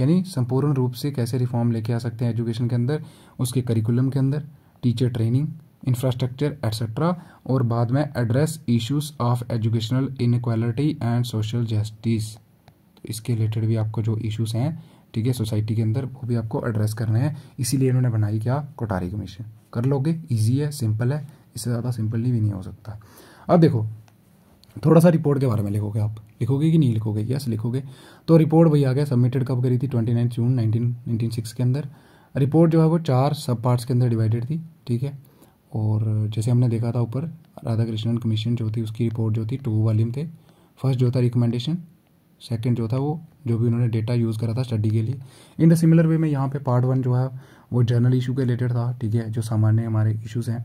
यानी संपूर्ण रूप से कैसे रिफॉर्म लेके आ सकते हैं एजुकेशन के अंदर उसके करिकुलम के अंदर टीचर ट्रेनिंग इंफ्रास्ट्रक्चर एट्सेट्रा और बाद में address issues of educational inequality and social justice तो इसके रिलेटेड भी आपको जो इश्यूज हैं ठीक है सोसाइटी के अंदर वो भी आपको एड्रेस करने हैं इसीलिए इन्होंने बनाई क्या कोटारी कमीशन कर लोगे ईजी है सिंपल है इससे ज़्यादा नहीं भी नहीं हो सकता अब देखो थोड़ा सा रिपोर्ट के बारे में लिखोगे आप लिखोगे कि नहीं लिखोगे यस लिखोगे तो रिपोर्ट वही आ गया सबमिटेड कब करी थी twenty ninth June nineteen nineteen six के अंदर रिपोर्ट जो है वो चार सब पार्ट्स के अंदर डिवाइडेड थी ठीक है और जैसे हमने देखा था ऊपर राधा कृष्णन कमीशन जो थी उसकी रिपोर्ट जो थी टू वॉल्यूम थे फर्स्ट जो था रिकमेंडेशन सेकंड जो था वो जो भी उन्होंने डेटा यूज़ करा था स्टडी के लिए इन द सिमिलर वे में यहाँ पे पार्ट वन जो है वो जर्नल इशू के रिलेटेड था ठीक है जो सामान्य हमारे इशूज़ हैं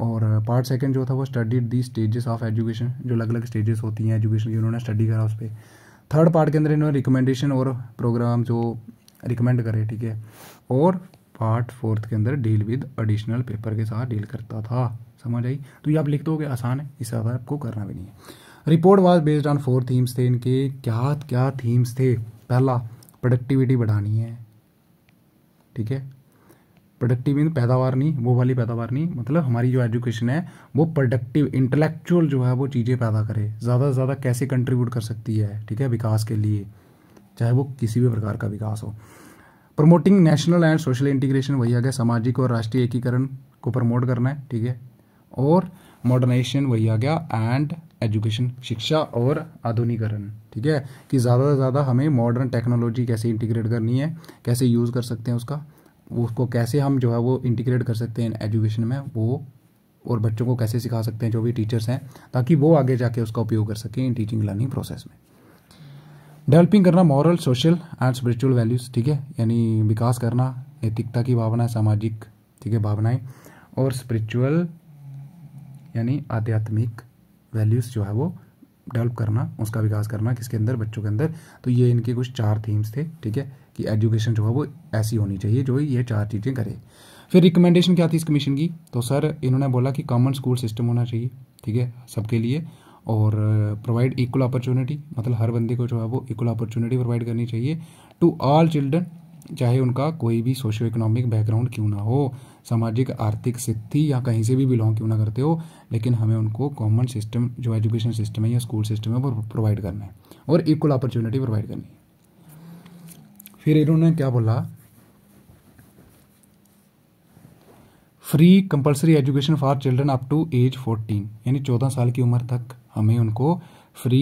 और पार्ट सेकंड जो था वो study the stages of education जो अलग अलग स्टेजेस होती हैं एजुकेशन की उन्होंने स्टडी करा उस पर थर्ड पार्ट के अंदर इन्होंने रिकमेंडेशन और प्रोग्राम जो रिकमेंड करे ठीक है और पार्ट फोर्थ के अंदर डील विद एडिशनल पेपर के साथ डील करता था समझ आई तो ये आप लिख दोगे आसान है इस आपको करना भी नहीं है report was based on four themes थे इनके क्या क्या थीम्स थे पहला प्रोडक्टिविटी बढ़ानी है ठीक है प्रोडक्टिव इन पैदावार नहीं वो वाली पैदावार नहीं मतलब हमारी जो एजुकेशन है वो प्रोडक्टिव इंटेलेक्चुअल जो है वो चीज़ें पैदा करे ज़्यादा से ज़्यादा कैसे कंट्रीब्यूट कर सकती है ठीक है विकास के लिए चाहे वो किसी भी प्रकार का विकास हो promoting national and social integration वही आ गया सामाजिक और राष्ट्रीय एकीकरण को प्रमोट करना है ठीक है और मॉडर्नाइजेशन वही आ गया एंड एजुकेशन शिक्षा और आधुनिकरण ठीक है कि ज़्यादा से ज़्यादा हमें मॉडर्न टेक्नोलॉजी कैसे इंटीग्रेट करनी है कैसे यूज़ कर सकते हैं उसका उसको कैसे हम जो है वो इंटीग्रेट कर सकते हैं एजुकेशन में वो और बच्चों को कैसे सिखा सकते हैं जो भी टीचर्स हैं ताकि वो आगे जाके उसका उपयोग कर सकें इन टीचिंग लर्निंग प्रोसेस में डेवलपिंग करना moral social and spiritual values ठीक है यानी विकास करना नैतिकता की भावना सामाजिक ठीक है भावनाएं और स्पिरिचुअल यानी आध्यात्मिक वैल्यूज़ जो है वो डेवलप करना उसका विकास करना किसके अंदर बच्चों के अंदर तो ये इनके कुछ चार थीम्स थे ठीक है कि एजुकेशन जो है वो ऐसी होनी चाहिए जो ये चार चीज़ें करे फिर रिकमेंडेशन क्या थी इस कमीशन की तो सर इन्होंने बोला कि कॉमन स्कूल सिस्टम होना चाहिए ठीक है सबके लिए और प्रोवाइड इक्वल अपॉर्चुनिटी मतलब हर बंदे को जो है वो इक्वल अपॉर्चुनिटी प्रोवाइड करनी चाहिए टू ऑल चिल्ड्रन चाहे उनका कोई भी सोशो इकोनॉमिक बैकग्राउंड क्यों ना हो सामाजिक आर्थिक स्थिति या कहीं से भी बिलोंग क्यों ना करते हो लेकिन हमें उनको कॉमन सिस्टम जो एजुकेशन सिस्टम है या स्कूल सिस्टम है वो प्रोवाइड करना है और इक्वल अपॉर्चुनिटी प्रोवाइड करनी है फिर इन्होंने क्या बोला free compulsory education for children up to age fourteen यानी चौदह साल की उम्र तक हमें उनको फ्री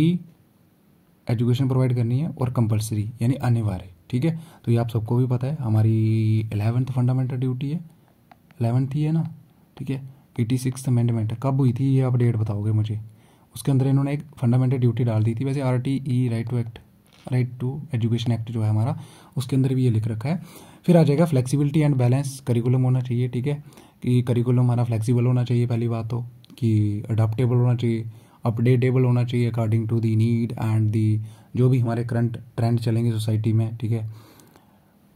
एजुकेशन प्रोवाइड करनी है और कंपलसरी यानी अनिवार्य ठीक है तो ये आप सबको भी पता है हमारी एलेवेंथ फंडामेंटल ड्यूटी है इलेवंथ ही है ना ठीक है एटी सिक्स अमेंडमेंट कब हुई थी ये आप डेट बताओगे मुझे उसके अंदर इन्होंने एक फंडामेंटल ड्यूटी डाल दी थी वैसे R T E right to act right to education act जो है हमारा उसके अंदर भी ये लिख रखा है फिर आ जाएगा फ्लेक्सिबिलिटी एंड बैलेंस करिकुलम होना चाहिए ठीक है कि करिकुलम हमारा फ्लेक्सिबल होना चाहिए पहली बात तो कि अडाप्टेबल होना चाहिए अपडेटेबल होना चाहिए according to the need and the जो भी हमारे करंट ट्रेंड चलेंगे सोसाइटी में ठीक है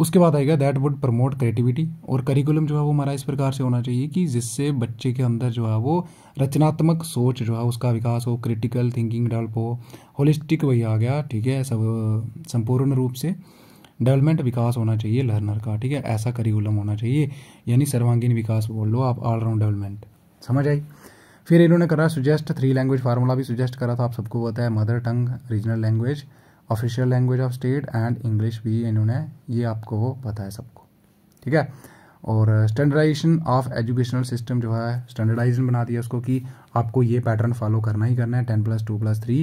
उसके बाद आएगा दैट वुड प्रमोट क्रिएटिविटी और करिकुलम जो है वो हमारा इस प्रकार से होना चाहिए कि जिससे बच्चे के अंदर जो है वो रचनात्मक सोच जो है उसका विकास हो क्रिटिकल थिंकिंग डेवलप हो होलिस्टिक वही आ गया ठीक है सब संपूर्ण रूप से डेवलपमेंट विकास होना चाहिए लर्नर का ठीक है ऐसा करिकुलम होना चाहिए यानी सर्वांगीण विकास बोल लो आप ऑलराउंड डेवलपमेंट समझ आई फिर इन्होंने करा सुजेस्ट थ्री लैंग्वेज फार्मूला भी सुजेस्ट करा था आप सबको पता है mother tongue regional language official language of state and English भी इन्होंने ये आपको पता है सबको ठीक है और स्टैंडर्डाइजेशन ऑफ एजुकेशनल सिस्टम जो है स्टैंडर्डाइजेशन बना दिया उसको कि आपको ये पैटर्न फॉलो करना ही करना है ten plus two plus three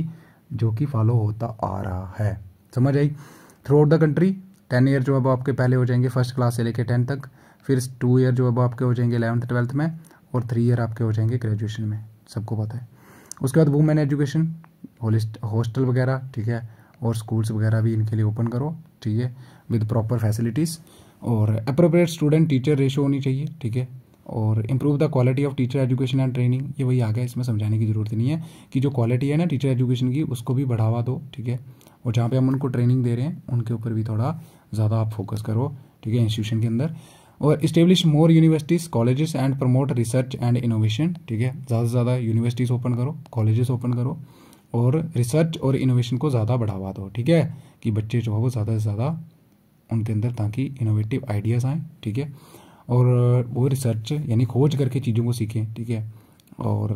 जो कि फॉलो होता आ रहा है समझ आई throughout the country ten year जो अब आपके पहले हो जाएंगे फर्स्ट क्लास से लेकर टेंथ तक फिर टू ईयर जो अब आपके हो जाएंगे इलेवंथ ट्वेल्थ में और थ्री ईयर आपके हो जाएंगे ग्रेजुएशन में सबको पता है उसके बाद वुमेन एजुकेशन होलिस्ट हॉस्टल वगैरह ठीक है और स्कूल्स वगैरह भी इनके लिए ओपन करो ठीक है विद प्रॉपर फैसिलिटीज़ और अप्रोप्रिएट स्टूडेंट टीचर रेशो होनी चाहिए ठीक है और improve the quality of teacher education and training ये वही आ गया इसमें समझाने की ज़रूरत नहीं है कि जो क्वालिटी है ना टीचर एजुकेशन की उसको भी बढ़ावा दो ठीक है और जहाँ पे हम उनको ट्रेनिंग दे रहे हैं उनके ऊपर भी थोड़ा ज़्यादा आप फोकस करो ठीक है इंस्टीट्यूशन के अंदर और establish more universities colleges and promote research and innovation ठीक है ज़्यादा से ज़्यादा यूनिवर्सिटीज़ ओपन करो कॉलेजेस ओपन करो और रिसर्च और इनोवेशन को ज़्यादा बढ़ावा दो ठीक है कि बच्चे जो है वो ज़्यादा से ज़्यादा उनके अंदर ताकि इनोवेटिव आइडियाज़ आएँ ठीक है और वो रिसर्च यानी खोज करके चीज़ों को सीखें ठीक है और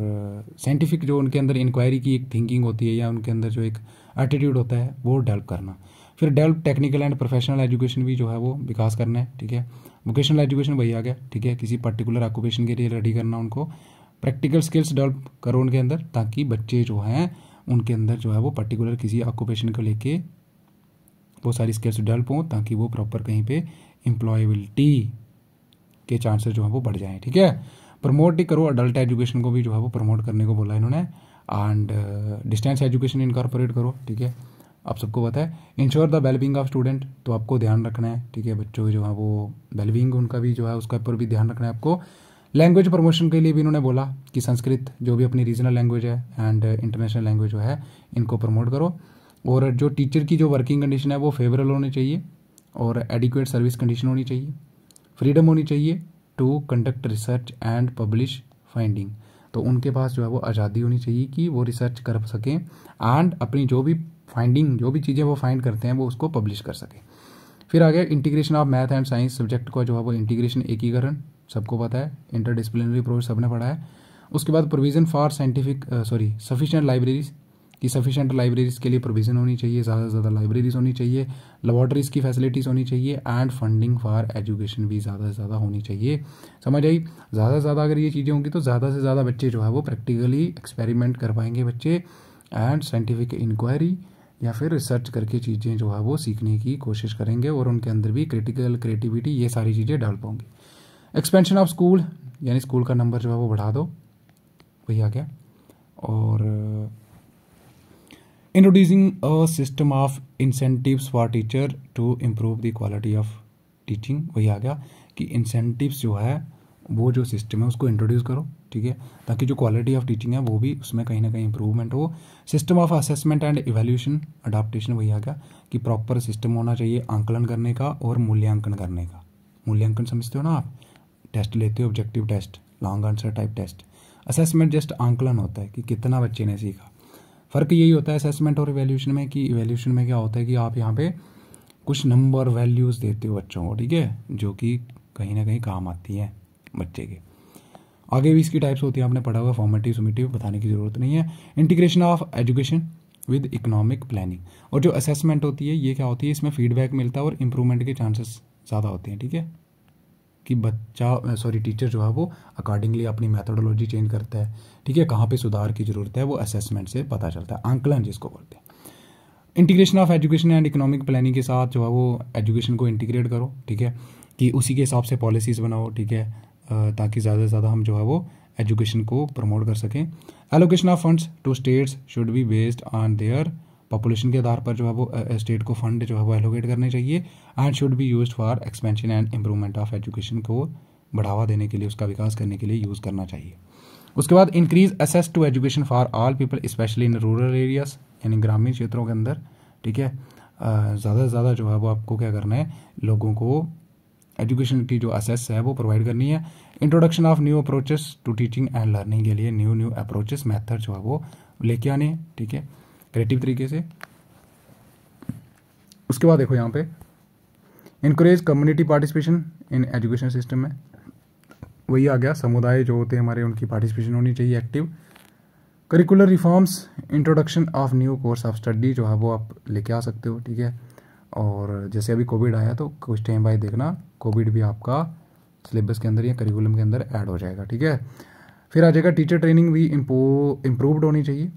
साइंटिफिक जो उनके अंदर इंक्वायरी की एक थिंकिंग होती है या उनके अंदर जो एक एटीट्यूड होता है वो डेवलप करना फिर develop technical and professional education भी जो है वो विकास करना है ठीक है वोकेशनल एजुकेशन वही आ गया ठीक है किसी पर्टिकुलर ऑक्यूपेशन के लिए रेडी करना उनको प्रैक्टिकल स्किल्स डेवलप करो उनके अंदर ताकि बच्चे जो हैं उनके अंदर जो है वो पर्टिकुलर किसी ऑक्यूपेशन को लेके वो सारी स्किल्स डेवलप हों ताकि वो प्रॉपर कहीं पे एम्प्लॉयबिलिटी के चांसेस जो है वो बढ़ जाएँ ठीक है प्रमोट ही करो अडल्ट एजुकेशन को भी जो है वो प्रमोट करने को बोला इन्होंने एंड डिस्टेंस एजुकेशन इनकॉर्पोरेट करो ठीक है आप सबको पता है ensure the wellbeing of student तो आपको ध्यान रखना है ठीक है बच्चों जो है वो वेलबींग उनका भी जो है उसका ऊपर भी ध्यान रखना है आपको लैंग्वेज प्रमोशन के लिए भी इन्होंने बोला कि संस्कृत जो भी अपनी रीजनल लैंग्वेज है एंड इंटरनेशनल लैंग्वेज जो है इनको प्रमोट करो और जो टीचर की जो वर्किंग कंडीशन है वो फेवरेबल होनी चाहिए और एडिकुएट सर्विस कंडीशन होनी चाहिए फ्रीडम होनी चाहिए to conduct research and publish finding तो उनके पास जो है वो आज़ादी होनी चाहिए कि वो रिसर्च कर सकें एंड अपनी जो भी फाइंडिंग जो भी चीज़ें वो फाइंड करते हैं वो उसको पब्लिश कर सकें फिर आ गया integration of math and science subject का जो है वो इंटीग्रेशन एकीकरण सबको पता है इंटर डिसप्लिनरी अप्रोच सबने पढ़ा है उसके बाद provision for scientific sorry sufficient libraries कि सफिशेंट लाइब्रेरीज़ के लिए प्रोविज़न होनी चाहिए ज़्यादा से ज़्यादा लाइब्रेरीज़ होनी चाहिए लेबॉर्टरीज़ की फैसिलिटीज़ होनी चाहिए एंड फंडिंग फॉर एजुकेशन भी ज़्यादा से ज़्यादा होनी चाहिए समझ आई ज़्यादा से ज़्यादा अगर ये चीज़ें होंगी तो ज़्यादा से ज़्यादा बच्चे जो है वो प्रैक्टिकली एक्सपेरिमेंट कर पाएंगे बच्चे एंड साइंटिफिक इंक्वायरी या फिर रिसर्च करके चीज़ें जो है वो सीखने की कोशिश करेंगे और उनके अंदर भी क्रिटिकल क्रिएटिविटी ये सारी चीज़ें डाल पाऊंगी एक्सपेंशन ऑफ स्कूल यानी स्कूल का नंबर जो है वो बढ़ा दो वही आ गया और introducing a system of incentives for teacher to improve the quality of teaching वही आ गया कि इंसेंटिव्स जो है वो जो सिस्टम है उसको इंट्रोड्यूस करो ठीक है ताकि जो क्वालिटी ऑफ टीचिंग है वो भी उसमें कहीं ना कहीं इंप्रूवमेंट हो system of assessment and evaluation adaptation वही आ गया कि प्रॉपर सिस्टम होना चाहिए आंकलन करने का और मूल्यांकन करने का मूल्यांकन समझते हो ना आप टेस्ट लेते हो objective test long answer type test assessment just आंकलन होता है कि कितना बच्चे ने सीखा फ़र्क यही होता है असेसमेंट और इवेल्यूशन में कि इवेल्यूशन में क्या होता है कि आप यहाँ पे कुछ नंबर वैल्यूज़ देते हो बच्चों को ठीक है जो कि कहीं ना कहीं काम आती हैं बच्चे के आगे भी इसकी टाइप्स होती है आपने पढ़ा हुआ फॉर्मेटिव सुमेटिव बताने की ज़रूरत नहीं है integration of education with economic planning और जो असेसमेंट होती है ये क्या होती है इसमें फीडबैक मिलता है और इम्प्रूवमेंट के चांसेस ज़्यादा होते हैं ठीक है कि बच्चा सॉरी टीचर जो है वो अकॉर्डिंगली अपनी मैथडोलॉजी चेंज करता है ठीक है कहाँ पे सुधार की ज़रूरत है वो असेसमेंट से पता चलता है आंकलन जिसको बोलते हैं integration of education and economic planning के साथ जो है वो एजुकेशन को इंटीग्रेट करो ठीक है कि उसी के हिसाब से पॉलिसीज़ बनाओ ठीक है ताकि ज़्यादा से ज़्यादा हम जो है वो एजुकेशन को प्रमोट कर सकें allocation of funds to states should be based on their population के आधार पर जो है वो स्टेट को फंड जो है वो एलोकेट करने चाहिए and should be use for expansion and improvement of education को बढ़ावा देने के लिए उसका विकास करने के लिए यूज़ करना चाहिए उसके बाद increase access to education for all people specially in rural areas यानी ग्रामीण क्षेत्रों के अंदर ठीक है ज़्यादा से ज़्यादा जो है वो आपको क्या करना है लोगों को एजुकेशन की जो असेस है वो प्रोवाइड करनी है introduction of new approaches to teaching and learning के लिए न्यू न्यू अप्रोचेस मेथड जो है वो लेके आने ठीक है क्रिएटिव तरीके से उसके बाद देखो यहाँ पे increase community participation in education system में वही आ गया समुदाय जो होते हैं हमारे उनकी पार्टिसिपेशन होनी चाहिए active curricular reforms introduction of new course of study जो है वो आप लेके आ सकते हो ठीक है और जैसे अभी कोविड आया तो कुछ टाइम बाद देखना कोविड भी आपका सिलेबस के अंदर या करिकुलम के अंदर ऐड हो जाएगा ठीक है फिर आ जाएगा टीचर ट्रेनिंग भी इम्प्रूवड होनी चाहिए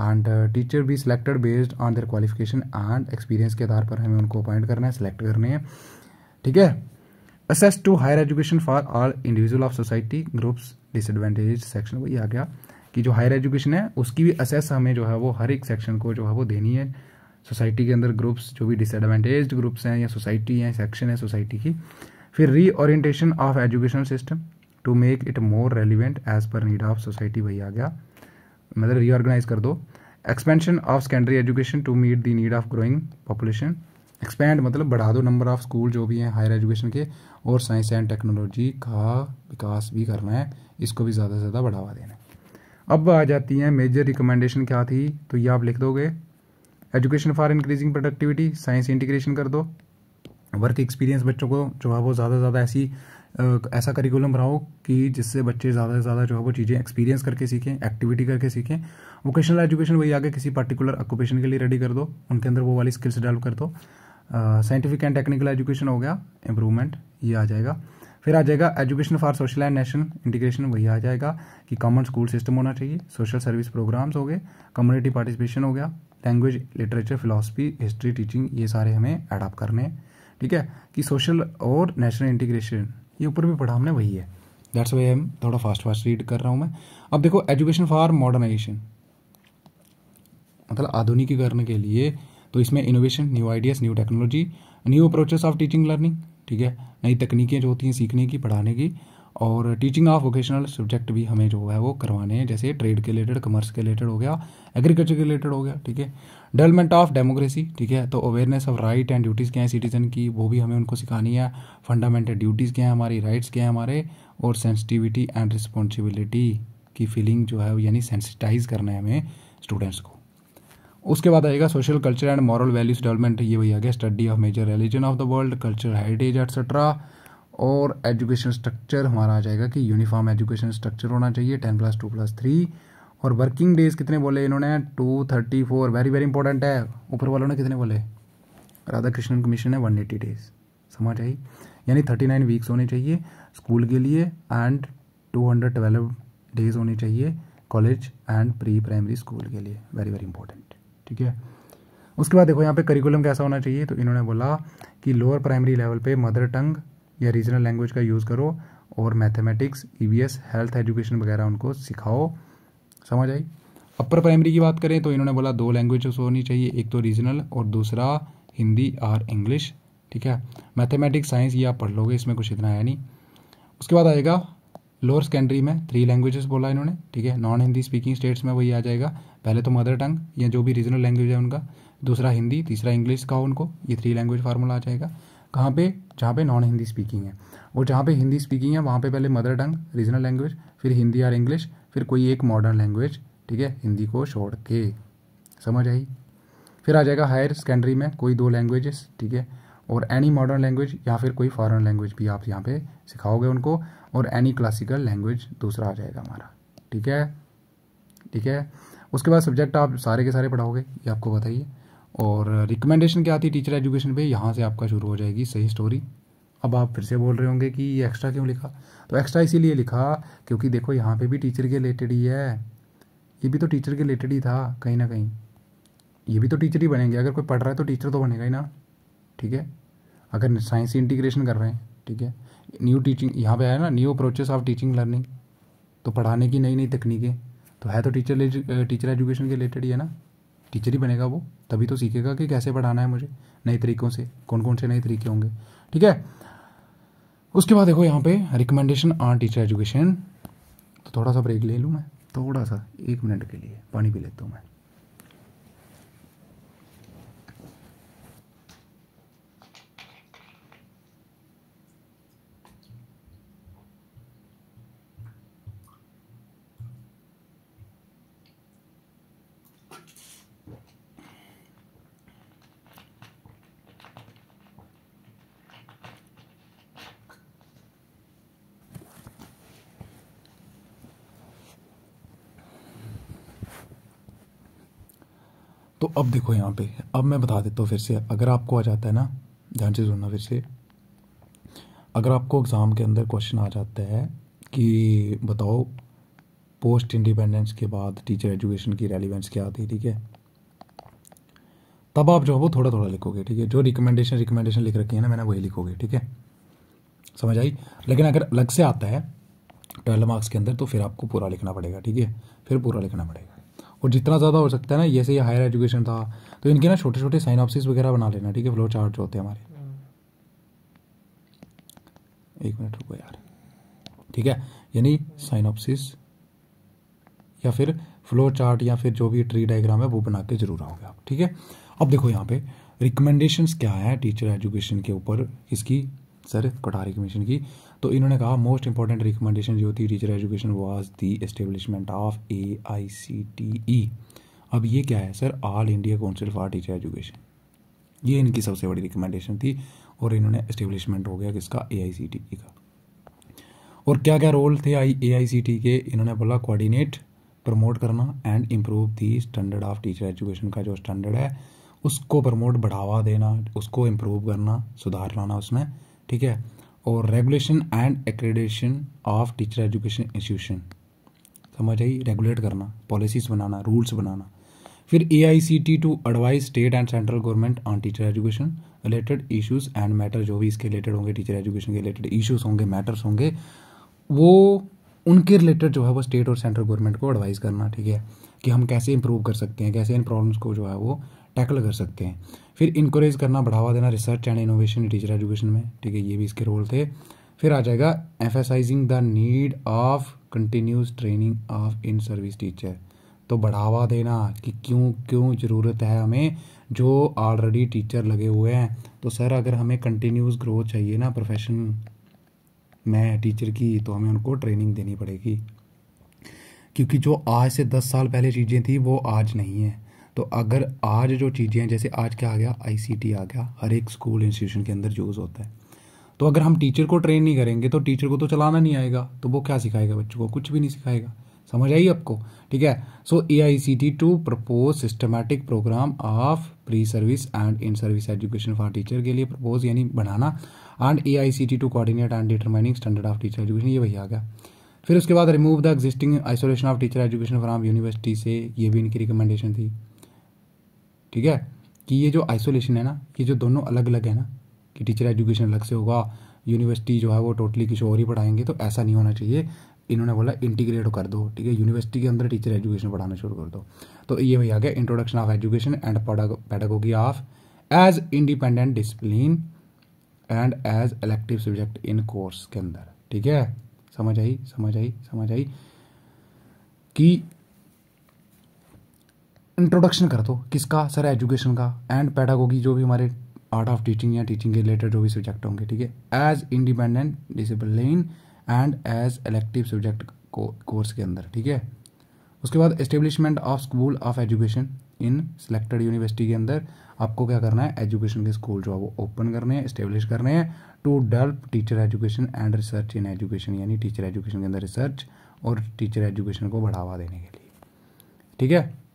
एंड टीचर भी selected based on their qualification and experience के आधार पर हमें उनको अपॉइंट करना है सिलेक्ट करने हैं ठीक है access to higher education for all individual of society groups disadvantage section वही आ गया कि जो हायर एजुकेशन है उसकी भी असेस हमें जो है वो हर एक सेक्शन को जो है वो देनी है सोसाइटी के अंदर ग्रुप्स जो भी डिसएडवांटेज ग्रुप्स हैं या सोसाइटी हैं सेक्शन है सोसाइटी की फिर orientation of education system to make it more relevant as per need of society वही आ गया मतलब रीऑर्गेनाइज कर दो expansion of secondary education to meet the need of growing population expand मतलब बढ़ा दो नंबर ऑफ स्कूल जो भी हैं हायर एजुकेशन के और साइंस एंड टेक्नोलॉजी का विकास भी करना है इसको भी ज़्यादा से ज़्यादा बढ़ावा देना है अब आ जाती हैं मेजर रिकमेंडेशन क्या थी तो ये आप लिख दोगे education for increasing productivity science integration कर दो वर्क एक्सपीरियंस बच्चों को जो है वो ज़्यादा से ज़्यादा ऐसी ऐसा करिकुलम बनाओ कि जिससे बच्चे ज़्यादा से ज़्यादा जो है वो चीज़ें एक्सपीरियंस करके सीखें एक्टिविटी करके सीखें वोकेशनल एजुकेशन वही आगे किसी पर्टिकुलर ऑक्यूपेशन के लिए रेडी कर दो उनके अंदर वो वाली स्किल्स डेवलप कर दो साइंटिफिक एंड टेक्निकल एजुकेशन हो गया इंप्रूवमेंट ये आ जाएगा फिर आ जाएगा education for social and national integration वही आ जाएगा कि कॉमन स्कूल सिस्टम होना चाहिए सोशल सर्विस प्रोग्राम्स हो गए कम्युनिटी पार्टिसिपेशन हो गया language literature philosophy history teaching ये सारे हमें अडाप्ट करने हैं ठीक है कि सोशल और नेशनल इंटीग्रेशन ये ऊपर भी पढ़ा हमने वही है दैट्स वाई एम थोड़ा फास्ट फास्ट रीड कर रहा हूँ मैं अब देखो एजुकेशन फॉर मॉडर्नाइजेशन मतलब आधुनिकीकरण के लिए तो इसमें innovation new ideas new technology new approaches of teaching learning ठीक है नई तकनीकें जो होती हैं सीखने की पढ़ाने की और टीचिंग ऑफ वोकेशनल सब्जेक्ट भी हमें जो है वो करवाने हैं जैसे ट्रेड के रिलेटेड कमर्स के रिलेटेड हो गया एग्रीकल्चर के रिलेटेड हो गया ठीक है डेवलपमेंट ऑफ डेमोक्रेसी ठीक है तो awareness of right and duties क्या है सिटीजन की वो भी हमें उनको सिखानी है फंडामेंटल ड्यूटीज़ क्या है हमारी राइट्स क्या है हमारे और सेंसिटिविटी एंड रिस्पॉन्सिबिलिटी की फीलिंग जो है यानी सेंसिटाइज करना है हमें स्टूडेंट्स को उसके बाद आएगा social culture and moral values development ये वही आ गया study of major religion of the world culture heritage etcetera और एजुकेशन स्ट्रक्चर हमारा आ जाएगा कि यूनिफॉर्म एजुकेशन स्ट्रक्चर होना चाहिए ten plus two plus three और वर्किंग डेज कितने बोले इन्होंने two thirty four very very important है ऊपर वालों ने कितने बोले राधा कृष्णन कमीशन है वन एटी डेज समझ आई यानी थर्टी नाइन वीक्स होने चाहिए स्कूल के लिए and two hundred twelve days होने चाहिए college and pre primary school के लिए वेरी वेरी इंपॉर्टेंट ठीक है उसके बाद देखो यहाँ पे करिकुलम कैसा होना चाहिए तो इन्होंने बोला कि लोअर प्राइमरी लेवल पे मदर टंग या रीजनल लैंग्वेज का यूज़ करो और मैथमेटिक्स ई हेल्थ एजुकेशन वगैरह उनको सिखाओ समझ आई अपर प्राइमरी की बात करें तो इन्होंने बोला दो लैंग्वेजेस होनी चाहिए एक तो रीजनल और दूसरा हिंदी और इंग्लिश ठीक है मैथमेटिक्स साइंस ये आप पढ़ लोगे इसमें कुछ इतना है नहीं उसके बाद आएगा लोअर सेकेंडरी में थ्री लैंग्वेजेस बोला इन्होंने ठीक है नॉन हिंदी स्पीकिंग स्टेट्स में वही आ जाएगा पहले तो मदर टंग या जो भी रीजनल लैंग्वेज है उनका दूसरा हिंदी तीसरा इंग्लिश का उनको ये थ्री लैंग्वेज फार्मूला आ जाएगा कहाँ पे जहाँ पे नॉन हिंदी स्पीकिंग है और जहाँ पे हिंदी स्पीकिंग है वहाँ पे पहले मदर टंग रीजनल लैंग्वेज फिर हिंदी और इंग्लिश फिर कोई एक मॉडर्न लैंग्वेज ठीक है हिंदी को छोड़ के समझ आई फिर आ जाएगा हायर सेकेंडरी में कोई दो लैंग्वेजेस ठीक है और एनी मॉडर्न लैंग्वेज या फिर कोई फॉरेन लैंग्वेज भी आप यहाँ पे सिखाओगे उनको और एनी क्लासिकल लैंग्वेज दूसरा आ जाएगा हमारा ठीक है ठीक है उसके बाद सब्जेक्ट आप सारे के सारे पढ़ाओगे ये आपको बताइए और रिकमेंडेशन क्या आती है टीचर एजुकेशन पे यहाँ से आपका शुरू हो जाएगी सही स्टोरी अब आप फिर से बोल रहे होंगे कि ये एक्स्ट्रा क्यों लिखा तो एक्स्ट्रा इसीलिए लिखा क्योंकि देखो यहाँ पे भी टीचर के रिलेटेड ही है ये भी तो टीचर के रिलेटेड ही था कहीं ना कहीं ये भी तो टीचर ही बनेंगे अगर कोई पढ़ रहा है तो टीचर तो बनेगा ही ना ठीक है अगर साइंस इंटीग्रेशन कर रहे हैं ठीक है न्यू टीचिंग यहाँ पे आया ना new approaches of teaching learning तो पढ़ाने की नई नई तकनीकें तो है तो टीचर टीचर एजुकेशन के रिलेटेड ही है ना टीचर ही बनेगा वो तभी तो सीखेगा कि कैसे पढ़ाना है मुझे नए तरीक़ों से कौन कौन से नए तरीके होंगे ठीक है उसके बाद देखो यहाँ पे रिकमेंडेशन ऑन टीचर एजुकेशन तो थोड़ा सा ब्रेक ले लूँ मैं थोड़ा सा एक मिनट के लिए पानी पी लेता हूँ मैं अब देखो यहाँ पे अब मैं बता देता हूँ फिर से अगर आपको आ जाता है ना ध्यान से सुनना फिर से अगर आपको एग्ज़ाम के अंदर क्वेश्चन आ जाता है कि बताओ पोस्ट इंडिपेंडेंस के बाद टीचर एजुकेशन की रेलिवेंस क्या आती है ठीक है तब आप जो है वो थोड़ा थोड़ा लिखोगे ठीक है जो रिकमेंडेशन रिकमेंडेशन लिख रखी है ना मैंने वही लिखोगे ठीक है समझ आई लेकिन अगर अलग से आता है ट्वेल्व मार्क्स के अंदर तो फिर आपको पूरा लिखना पड़ेगा ठीक है फिर पूरा लिखना पड़ेगा और जितना ज़्यादा हो सकता है ना जैसे ये हायर एजुकेशन था तो इनके ना छोटे छोटे साइनॉपसिस वगैरह बना लेना ठीक है फ्लो चार्ट जो होते हैं हमारे एक मिनट रुको यार ठीक है यानी ऑफिस या फिर फ्लो चार्ट या फिर जो भी ट्री डायग्राम है वो बना के जरूर आओगे आप ठीक है अब देखो यहाँ पे रिकमेंडेशंस क्या है टीचर एजुकेशन के ऊपर इसकी सर कटारी कमीशन की तो इन्होंने कहा मोस्ट इंपॉर्टेंट रिकमेंडेशन जो थी teacher education was the establishment of A I C T E अब ये क्या है sir all India council for teacher education ये इनकी सबसे बड़ी रिकमेंडेशन थी और इन्होंने इस्टेब्लिशमेंट हो गया किसका ए आई सी टी ई का और क्या क्या रोल थे आई ए आई सी टी के इन्होंने बोला कोऑर्डिनेट प्रमोट करना and improve the standard of teacher education का जो स्टैंडर्ड है उसको प्रमोट बढ़ावा देना उसको इम्प्रूव करना सुधार लाना उसमें ठीक है और regulation and accreditation of teacher education institution समझ आई रेगुलेट करना पॉलिसीज बनाना रूल्स बनाना फिर A I C T to advise state and central government on teacher education related issues and matter जो भी इसके रिलेटेड होंगे टीचर एजुकेशन के रिलेटेड इश्यूज होंगे मैटर्स होंगे वो उनके रिलेटेड जो है वो स्टेट और सेंट्रल गवर्नमेंट को एडवाइस करना ठीक है कि हम कैसे इंप्रूव कर सकते हैं कैसे इन प्रॉब्लम्स को जो है वो टैकल कर सकते हैं फिर इंकरेज करना बढ़ावा देना research and innovation teacher education में ठीक है ये भी इसके रोल थे फिर आ जाएगा emphasizing the need of continuous training of in service teacher तो बढ़ावा देना कि क्यों क्यों ज़रूरत है हमें जो ऑलरेडी टीचर लगे हुए हैं तो सर अगर हमें कंटिन्यूस ग्रोथ चाहिए ना प्रोफेशन में टीचर की तो हमें उनको ट्रेनिंग देनी पड़ेगी क्योंकि जो आज से दस साल पहले चीज़ें थी वो आज नहीं है तो अगर आज जो चीज़ें हैं जैसे आज क्या आ गया आईसीटी आ गया हर एक स्कूल इंस्टीट्यूशन के अंदर यूज़ होता है तो अगर हम टीचर को ट्रेन नहीं करेंगे तो टीचर को तो चलाना नहीं आएगा तो वो क्या सिखाएगा बच्चों को कुछ भी नहीं सिखाएगा समझ आई आपको ठीक है so A I C T to propose systematic program of pre service and in service education for teacher के लिए प्रपोज यानी बनाना and A I C T to coordinate and determining standard of teacher education ये वही आ गया फिर उसके बाद remove the existing isolation of teacher education from university से ये भी इनकी रिकमेंडेशन थी ठीक है कि ये जो आइसोलेशन है ना ये जो दोनों अलग अलग है ना कि टीचर एजुकेशन अलग से होगा यूनिवर्सिटी जो है वो टोटली किसी और ही पढ़ाएंगे तो ऐसा नहीं होना चाहिए इन्होंने बोला इंटीग्रेट तो कर दो ठीक है यूनिवर्सिटी के अंदर टीचर एजुकेशन पढ़ाना शुरू कर दो तो ये वही आ गया introduction of education and pedagogy of as independent discipline and as elective subject in course के अंदर ठीक है समझ आई समझ आई समझ आई कि इंट्रोडक्शन कर दो किसका सर एजुकेशन का एंड पैडागोगी जो भी हमारे आर्ट ऑफ टीचिंग या टीचिंग के रिलेटेड जो भी सब्जेक्ट होंगे ठीक है as independent discipline and as elective subject course के अंदर ठीक है उसके बाद establishment of school of education in selected university के अंदर आपको क्या करना है एजुकेशन के स्कूल जो है वो ओपन करने हैं इस्टेब्लिश करने हैं to develop teacher education and research in education यानी टीचर एजुकेशन के अंदर रिसर्च और टीचर एजुकेशन को बढ़ावा देने के लिए ठीक है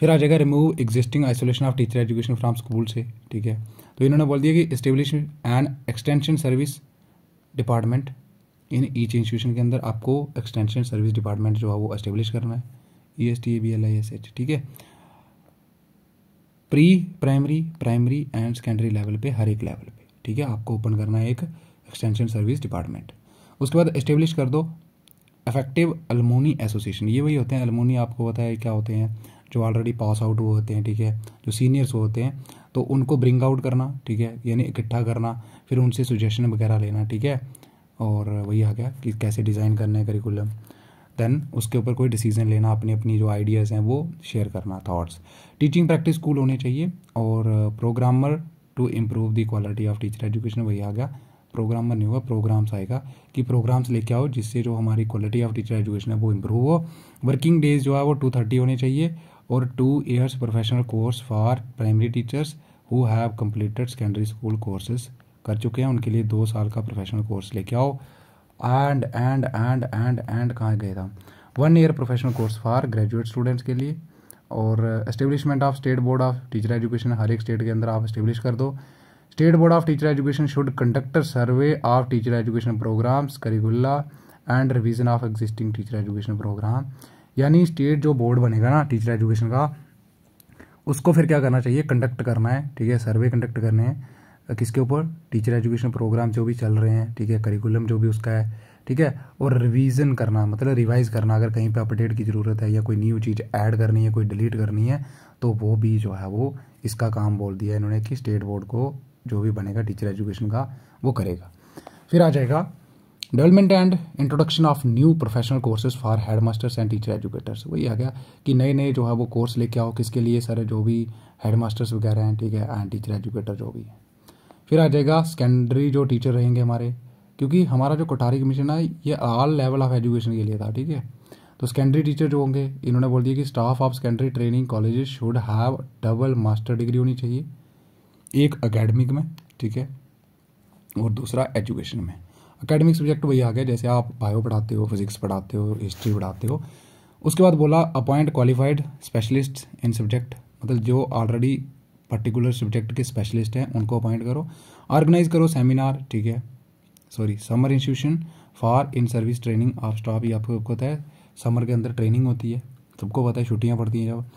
फिर आ जाएगा remove existing isolation of teacher education from school से ठीक है तो इन्होंने बोल दिया कि establish and extension service department in each institution के अंदर आपको एक्सटेंशन सर्विस डिपार्टमेंट जो है वो इस्टेब्लिश करना है E S T A B L I S H ठीक है pre primary primary and secondary level पे हर एक लेवल पे ठीक है आपको ओपन करना है एक एक्सटेंशन सर्विस डिपार्टमेंट उसके बाद इस्टेब्लिश कर दो इफेक्टिव अलमोनी एसोसिएशन ये वही होते हैं अलमोनी आपको पता है क्या होते हैं जो ऑलरेडी पास आउट हुए होते हैं ठीक है जो सीनियर्स होते हैं तो उनको ब्रिंग आउट करना ठीक है यानी इकट्ठा करना फिर उनसे सुजेशन वगैरह लेना ठीक है और वही आ गया कि कैसे डिज़ाइन करना है करिकुलम देन उसके ऊपर कोई डिसीजन लेना अपनी अपनी जो आइडियाज़ हैं वो शेयर करना थाट्स टीचिंग प्रैक्टिस स्कूल होने चाहिए और programmer to improve the quality of teacher education वही आ गया प्रोग्रामर नहीं हुआ प्रोग्राम्स आएगा कि प्रोग्राम्स लेके आओ जिससे जो हमारी क्वालिटी ऑफ टीचर एजुकेशन है वो इम्प्रूव हो वर्किंग डेज जो है वो टू थर्टी होने चाहिए और two years professional course for primary teachers who have completed secondary school courses कर चुके हैं उनके लिए दो साल का प्रोफेशनल कोर्स लेके आओ and and and and and कहाँ गए था one year professional course for graduate students के लिए और establishment of state board of teacher education हर एक स्टेट के अंदर आप इस्टेब्लिश कर दो state board of teacher education should conduct a survey of teacher education programs curricula and revision of existing teacher education program यानी स्टेट जो बोर्ड बनेगा ना टीचर एजुकेशन का उसको फिर क्या करना चाहिए कंडक्ट करना है ठीक है सर्वे कंडक्ट करने हैं किसके ऊपर टीचर एजुकेशन प्रोग्राम जो भी चल रहे हैं ठीक है करिकुलम जो भी उसका है ठीक है और रिवीजन करना मतलब रिवाइज करना अगर कहीं पे अपडेट की ज़रूरत है या कोई न्यू चीज़ ऐड करनी है कोई डिलीट करनी है तो वो भी जो है वो इसका काम बोल दिया इन्होंने कि स्टेट बोर्ड को जो भी बनेगा टीचर एजुकेशन का वो करेगा फिर आ जाएगा development and introduction of new professional courses for head masters and teacher educators वही आ गया कि नए नए जो है वो कोर्स लेके आओ किसके लिए सर जो भी हेड मास्टर्स वगैरह हैं ठीक है एंड टीचर एजुकेटर जो भी हैं फिर आ जाएगा सेकेंडरी जो टीचर रहेंगे हमारे क्योंकि हमारा जो कोटारी कमीशन है ये ऑल लेवल ऑफ एजुकेशन के लिए था ठीक है तो सेकेंडरी टीचर जो होंगे इन्होंने बोल दिया कि staff of secondary training college should have double master degree होनी चाहिए एक अकेडमिक में ठीक है और दूसरा एजुकेशन में अकेडमिक सब्जेक्ट वही आ गया जैसे आप बायो पढ़ाते हो फिजिक्स पढ़ाते हो हिस्ट्री पढ़ाते हो उसके बाद बोला appoint qualified specialist in subject मतलब जो ऑलरेडी पर्टिकुलर सब्जेक्ट के स्पेशलिस्ट हैं उनको अपॉइंट करो ऑर्गेनाइज करो सेमिनार ठीक है sorry summer institution for in service training आप स्टाफ ये आपको पता है समर के अंदर ट्रेनिंग होती है सबको पता है छुट्टियाँ पड़ती हैं जब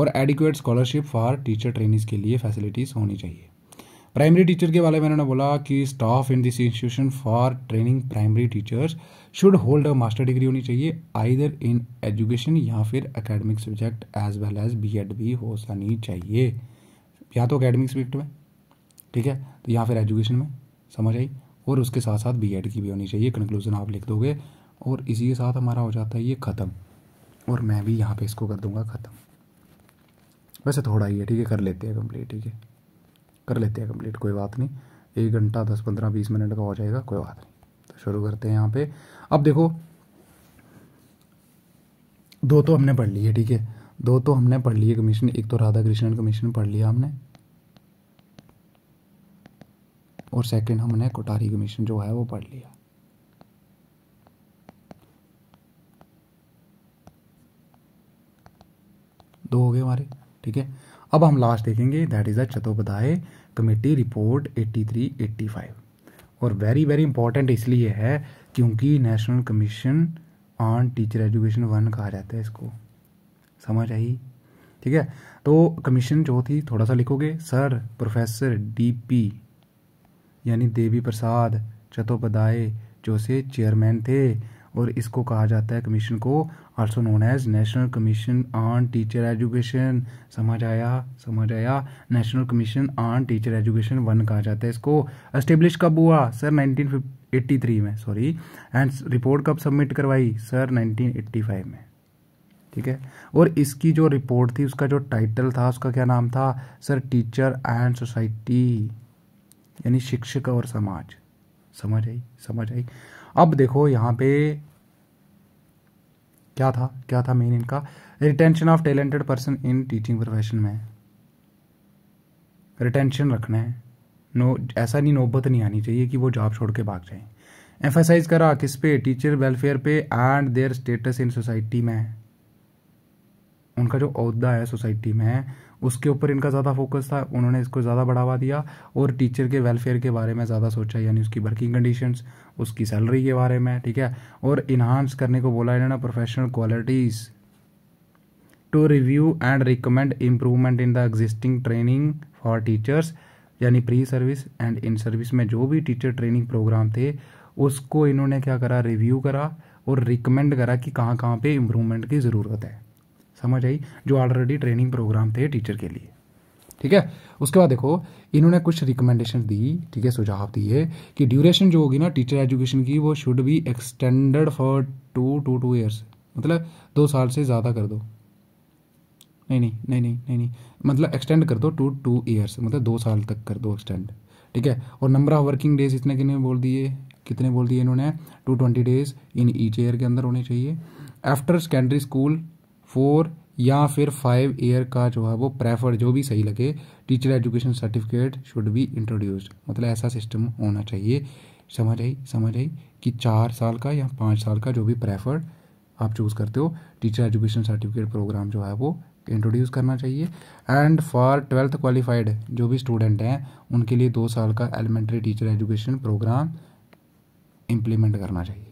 और adequate scholarship for teacher training के लिए फैसिलिटीज़ होनी चाहिए प्राइमरी टीचर के बारे में उन्होंने बोला कि staff in this institution for training primary teachers should hold a master degree होनी चाहिए आइदर इन एजुकेशन या फिर academic subject as well as B Ed भी हो सनी चाहिए या तो अकेडमिक सब्जेक्ट में ठीक है तो या फिर एजुकेशन में समझ आई और उसके साथ साथ बी एड की भी होनी चाहिए कंक्लूजन आप लिख दोगे और इसी के साथ हमारा हो जाता है ये ख़त्म और मैं भी यहाँ पे इसको कर दूंगा ख़त्म वैसे थोड़ा ही है ठीक है कर लेते हैं कंप्लीट ठीक है कर लेते हैं कंप्लीट कोई बात नहीं एक घंटा दस पंद्रह बीस मिनट का हो जाएगा कोई बात नहीं तो शुरू करते हैं यहाँ पे अब देखो दो तो हमने पढ़ लिए ठीक है दो तो हमने पढ़ लिए कमीशन एक तो राधा कृष्णन कमीशन पढ़ लिया हमने और सेकंड हमने कोटारी कमीशन जो है वो पढ़ लिया दो हो गए हमारे ठीक है अब हम लास्ट देखेंगे that is a Chattopadhyay committee report 8385 और वेरी वेरी इंपॉर्टेंट इसलिए है क्योंकि national commission on teacher education one कहा जाता है इसको समझ आई ठीक है तो कमीशन जो थी थोड़ा सा लिखोगे सर प्रोफेसर डीपी यानी देवी प्रसाद चट्टोपाध्याय जो से चेयरमैन थे और इसको कहा जाता है कमीशन को also known as national commission on teacher education समझ आया समझ आया national commission on teacher education one कहा जाता है इसको एस्टेब्लिश कब हुआ सर 1983 में सॉरी एंड रिपोर्ट कब सबमिट करवाई सर 1985 में ठीक है और इसकी जो रिपोर्ट थी उसका जो टाइटल था उसका क्या नाम था सर टीचर एंड सोसाइटी यानी शिक्षक और समाज समझ आई समझ आई अब देखो यहाँ पे क्या था क्या था मेन इनका retention of talented person in teaching profession में रिटेंशन रखना है नो ऐसा नहीं नौबत नहीं आनी चाहिए कि वो जॉब छोड़ के भाग जाए एम्फेसाइज करा किस पे टीचर वेलफेयर पे and their status in society में उनका जो अहदा है सोसाइटी में उसके ऊपर इनका ज़्यादा फोकस था उन्होंने इसको ज़्यादा बढ़ावा दिया और टीचर के वेलफेयर के बारे में ज़्यादा सोचा यानी उसकी वर्किंग कंडीशंस उसकी सैलरी के बारे में ठीक है और इन्हांस करने को बोला इन्होंने professional qualities to review and recommend improvement in the existing training for teachers यानी pre service and in service में जो भी टीचर ट्रेनिंग प्रोग्राम थे उसको इन्होंने क्या करा रिव्यू करा और रिकमेंड करा कि कहाँ कहाँ पे इम्प्रूवमेंट की ज़रूरत है समझ आई जो ऑलरेडी ट्रेनिंग प्रोग्राम थे टीचर के लिए ठीक है उसके बाद देखो इन्होंने कुछ रिकमेंडेशन दी ठीक है सुझाव दिए कि ड्यूरेशन जो होगी ना टीचर एजुकेशन की वो should be extended for two two two years मतलब दो साल से ज़्यादा कर दो नहीं नहीं नहीं नहीं नहीं नहीं मतलब एक्सटेंड कर दो टू टू ईयर्स मतलब दो साल तक कर दो एक्सटेंड ठीक है और नंबर ऑफ वर्किंग डेज इतने कितने बोल दिए कितने बोल दिए इन्होंने two twenty days in each year के अंदर होने चाहिए आफ्टर सेकेंडरी स्कूल फोर या फिर फाइव ईयर का जो है वो प्रेफर जो भी सही लगे teacher education certificate should be introduced मतलब ऐसा सिस्टम होना चाहिए समझ आई समझ आई कि चार साल का या पाँच साल का जो भी प्रेफर्ड आप चूज़ करते हो टीचर एजुकेशन सर्टिफिकेट प्रोग्राम जो है वो इंट्रोड्यूस करना चाहिए एंड फॉर ट्वेल्थ क्वालिफाइड जो भी स्टूडेंट हैं उनके लिए दो साल का elementary teacher education program implement करना चाहिए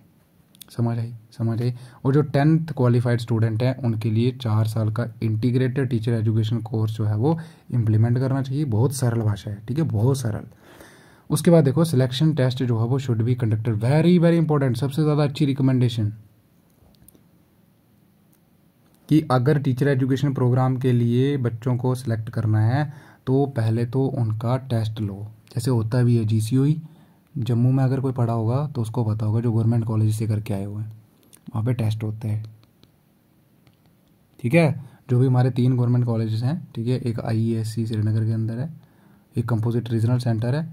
समझ आई समझ आई और जो टेंथ क्वालिफाइड स्टूडेंट हैं उनके लिए चार साल का इंटीग्रेटेड टीचर एजुकेशन कोर्स जो है वो इम्प्लीमेंट करना चाहिए बहुत सरल भाषा है ठीक है बहुत सरल उसके बाद देखो सिलेक्शन टेस्ट जो है वो should be conducted very very important सबसे ज़्यादा अच्छी रिकमेंडेशन कि अगर टीचर एजुकेशन प्रोग्राम के लिए बच्चों को सिलेक्ट करना है तो पहले तो उनका टेस्ट लो जैसे होता भी है जी जम्मू में अगर कोई पढ़ा होगा तो उसको पता होगा जो गवर्नमेंट कॉलेज से करके आए हुए हैं वहाँ पे टेस्ट होते हैं ठीक है जो भी हमारे तीन गवर्नमेंट कॉलेज हैं ठीक है एक आई e श्रीनगर के अंदर है एक कंपोजिट रीजनल सेंटर है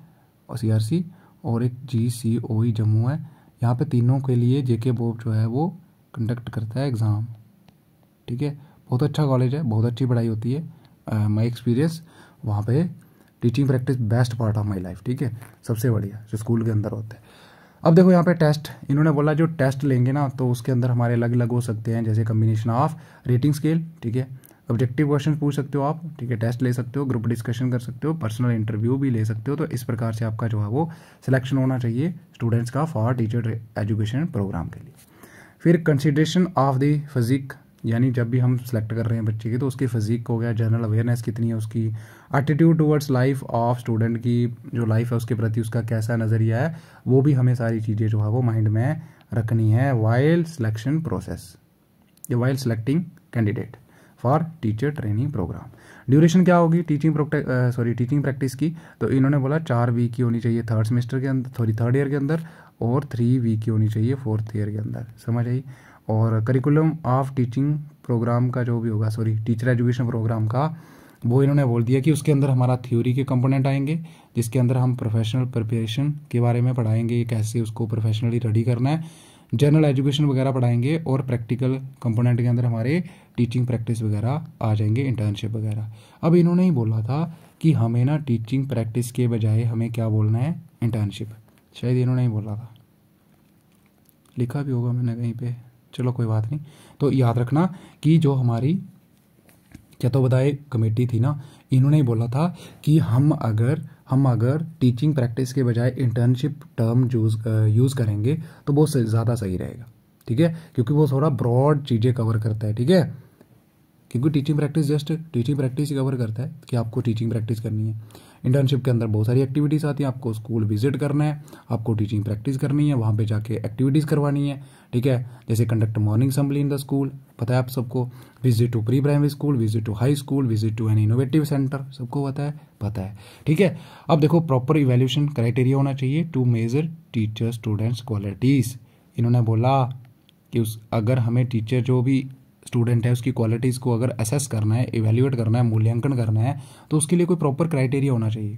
और सी और एक जी सी ओ ई जम्मू है यहाँ पे तीनों के लिए जे के बोर्ड जो है वो कंडक्ट करता है एग्ज़ाम ठीक है बहुत अच्छा कॉलेज है बहुत अच्छी पढ़ाई होती है माई एक्सपीरियंस वहाँ पे teaching practice best part of my life ठीक है सबसे बढ़िया जो स्कूल के अंदर होते हैं अब देखो यहाँ पे टेस्ट इन्होंने बोला जो टेस्ट लेंगे ना तो उसके अंदर हमारे अलग अलग हो सकते हैं जैसे कम्बिनेशन ऑफ रेटिंग स्केल ठीक है ऑब्जेक्टिव क्वेश्चन पूछ सकते हो आप ठीक है टेस्ट ले सकते हो ग्रुप डिस्कशन कर सकते हो पर्सनल इंटरव्यू भी ले सकते हो तो इस प्रकार से आपका जो है वो सिलेक्शन होना चाहिए स्टूडेंट्स का फॉर टीचर एजुकेशन प्रोग्राम के लिए फिर कंसिड्रेशन ऑफ द फिजिक यानी जब भी हम सेलेक्ट कर रहे हैं बच्चे की तो उसकी फिजिक हो गया जनरल अवेयरनेस कितनी है उसकी attitude towards life of student की जो लाइफ है उसके प्रति उसका कैसा नज़रिया है वो भी हमें सारी चीज़ें जो है वो माइंड में रखनी है वाइल्ड सिलेक्शन प्रोसेस या while selecting candidate for teacher training program duration क्या होगी टीचिंग सॉरी टीचिंग प्रैक्टिस की तो इन्होंने बोला चार वीक की होनी चाहिए थर्ड सेमेस्टर के अंदर सॉरी थर्ड ईयर के अंदर और थ्री वीक की होनी चाहिए फोर्थ ईयर के अंदर समझ आई और करिकुलम ऑफ टीचिंग प्रोग्राम का जो भी होगा सॉरी टीचर एजुकेशन प्रोग्राम का वो इन्होंने बोल दिया कि उसके अंदर हमारा थ्योरी के कंपोनेंट आएंगे जिसके अंदर हम प्रोफेशनल प्रिपरेशन के बारे में पढ़ाएंगे कैसे उसको प्रोफेशनली रेडी करना है जनरल एजुकेशन वगैरह पढ़ाएंगे और प्रैक्टिकल कंपोनेंट के अंदर हमारे टीचिंग प्रैक्टिस वगैरह आ जाएंगे इंटर्नशिप वगैरह अब इन्होंने ही बोला था कि हमें ना टीचिंग प्रैक्टिस के बजाय हमें क्या बोलना है इंटर्नशिप शायद इन्होंने ही बोला था लिखा भी होगा मैंने कहीं पे चलो कोई बात नहीं तो याद रखना कि जो हमारी क्या तो बताए कमेटी थी ना इन्होंने ही बोला था कि हम अगर हम अगर टीचिंग प्रैक्टिस के बजाय इंटर्नशिप टर्म यूज यूज़ करेंगे तो वो ज़्यादा सही रहेगा ठीक है क्योंकि वो थोड़ा ब्रॉड चीज़ें कवर करता है ठीक है क्योंकि teaching practice just teaching practice cover करता है कि आपको टीचिंग प्रैक्टिस करनी है इंटर्नशिप के अंदर बहुत सारी एक्टिविटीज़ आती हैं आपको स्कूल विजिट करना है आपको टीचिंग प्रैक्टिस करनी है वहाँ पे जाके एक्टिविटीज़ करवानी है ठीक है जैसे conduct morning assembly in the school पता है आप सबको visit to pre primary school visit to high school visit to an innovative centre सबको पता है पता है ठीक है अब देखो प्रॉपर इवेल्यूशन क्राइटेरिया होना चाहिए to measure teacher students qualities इन्होंने बोला कि उस अगर हमें टीचर जो भी स्टूडेंट है उसकी क्वालिटीज़ को अगर असेस करना है इवेल्यूएट करना है मूल्यांकन करना है तो उसके लिए कोई प्रॉपर क्राइटेरिया होना चाहिए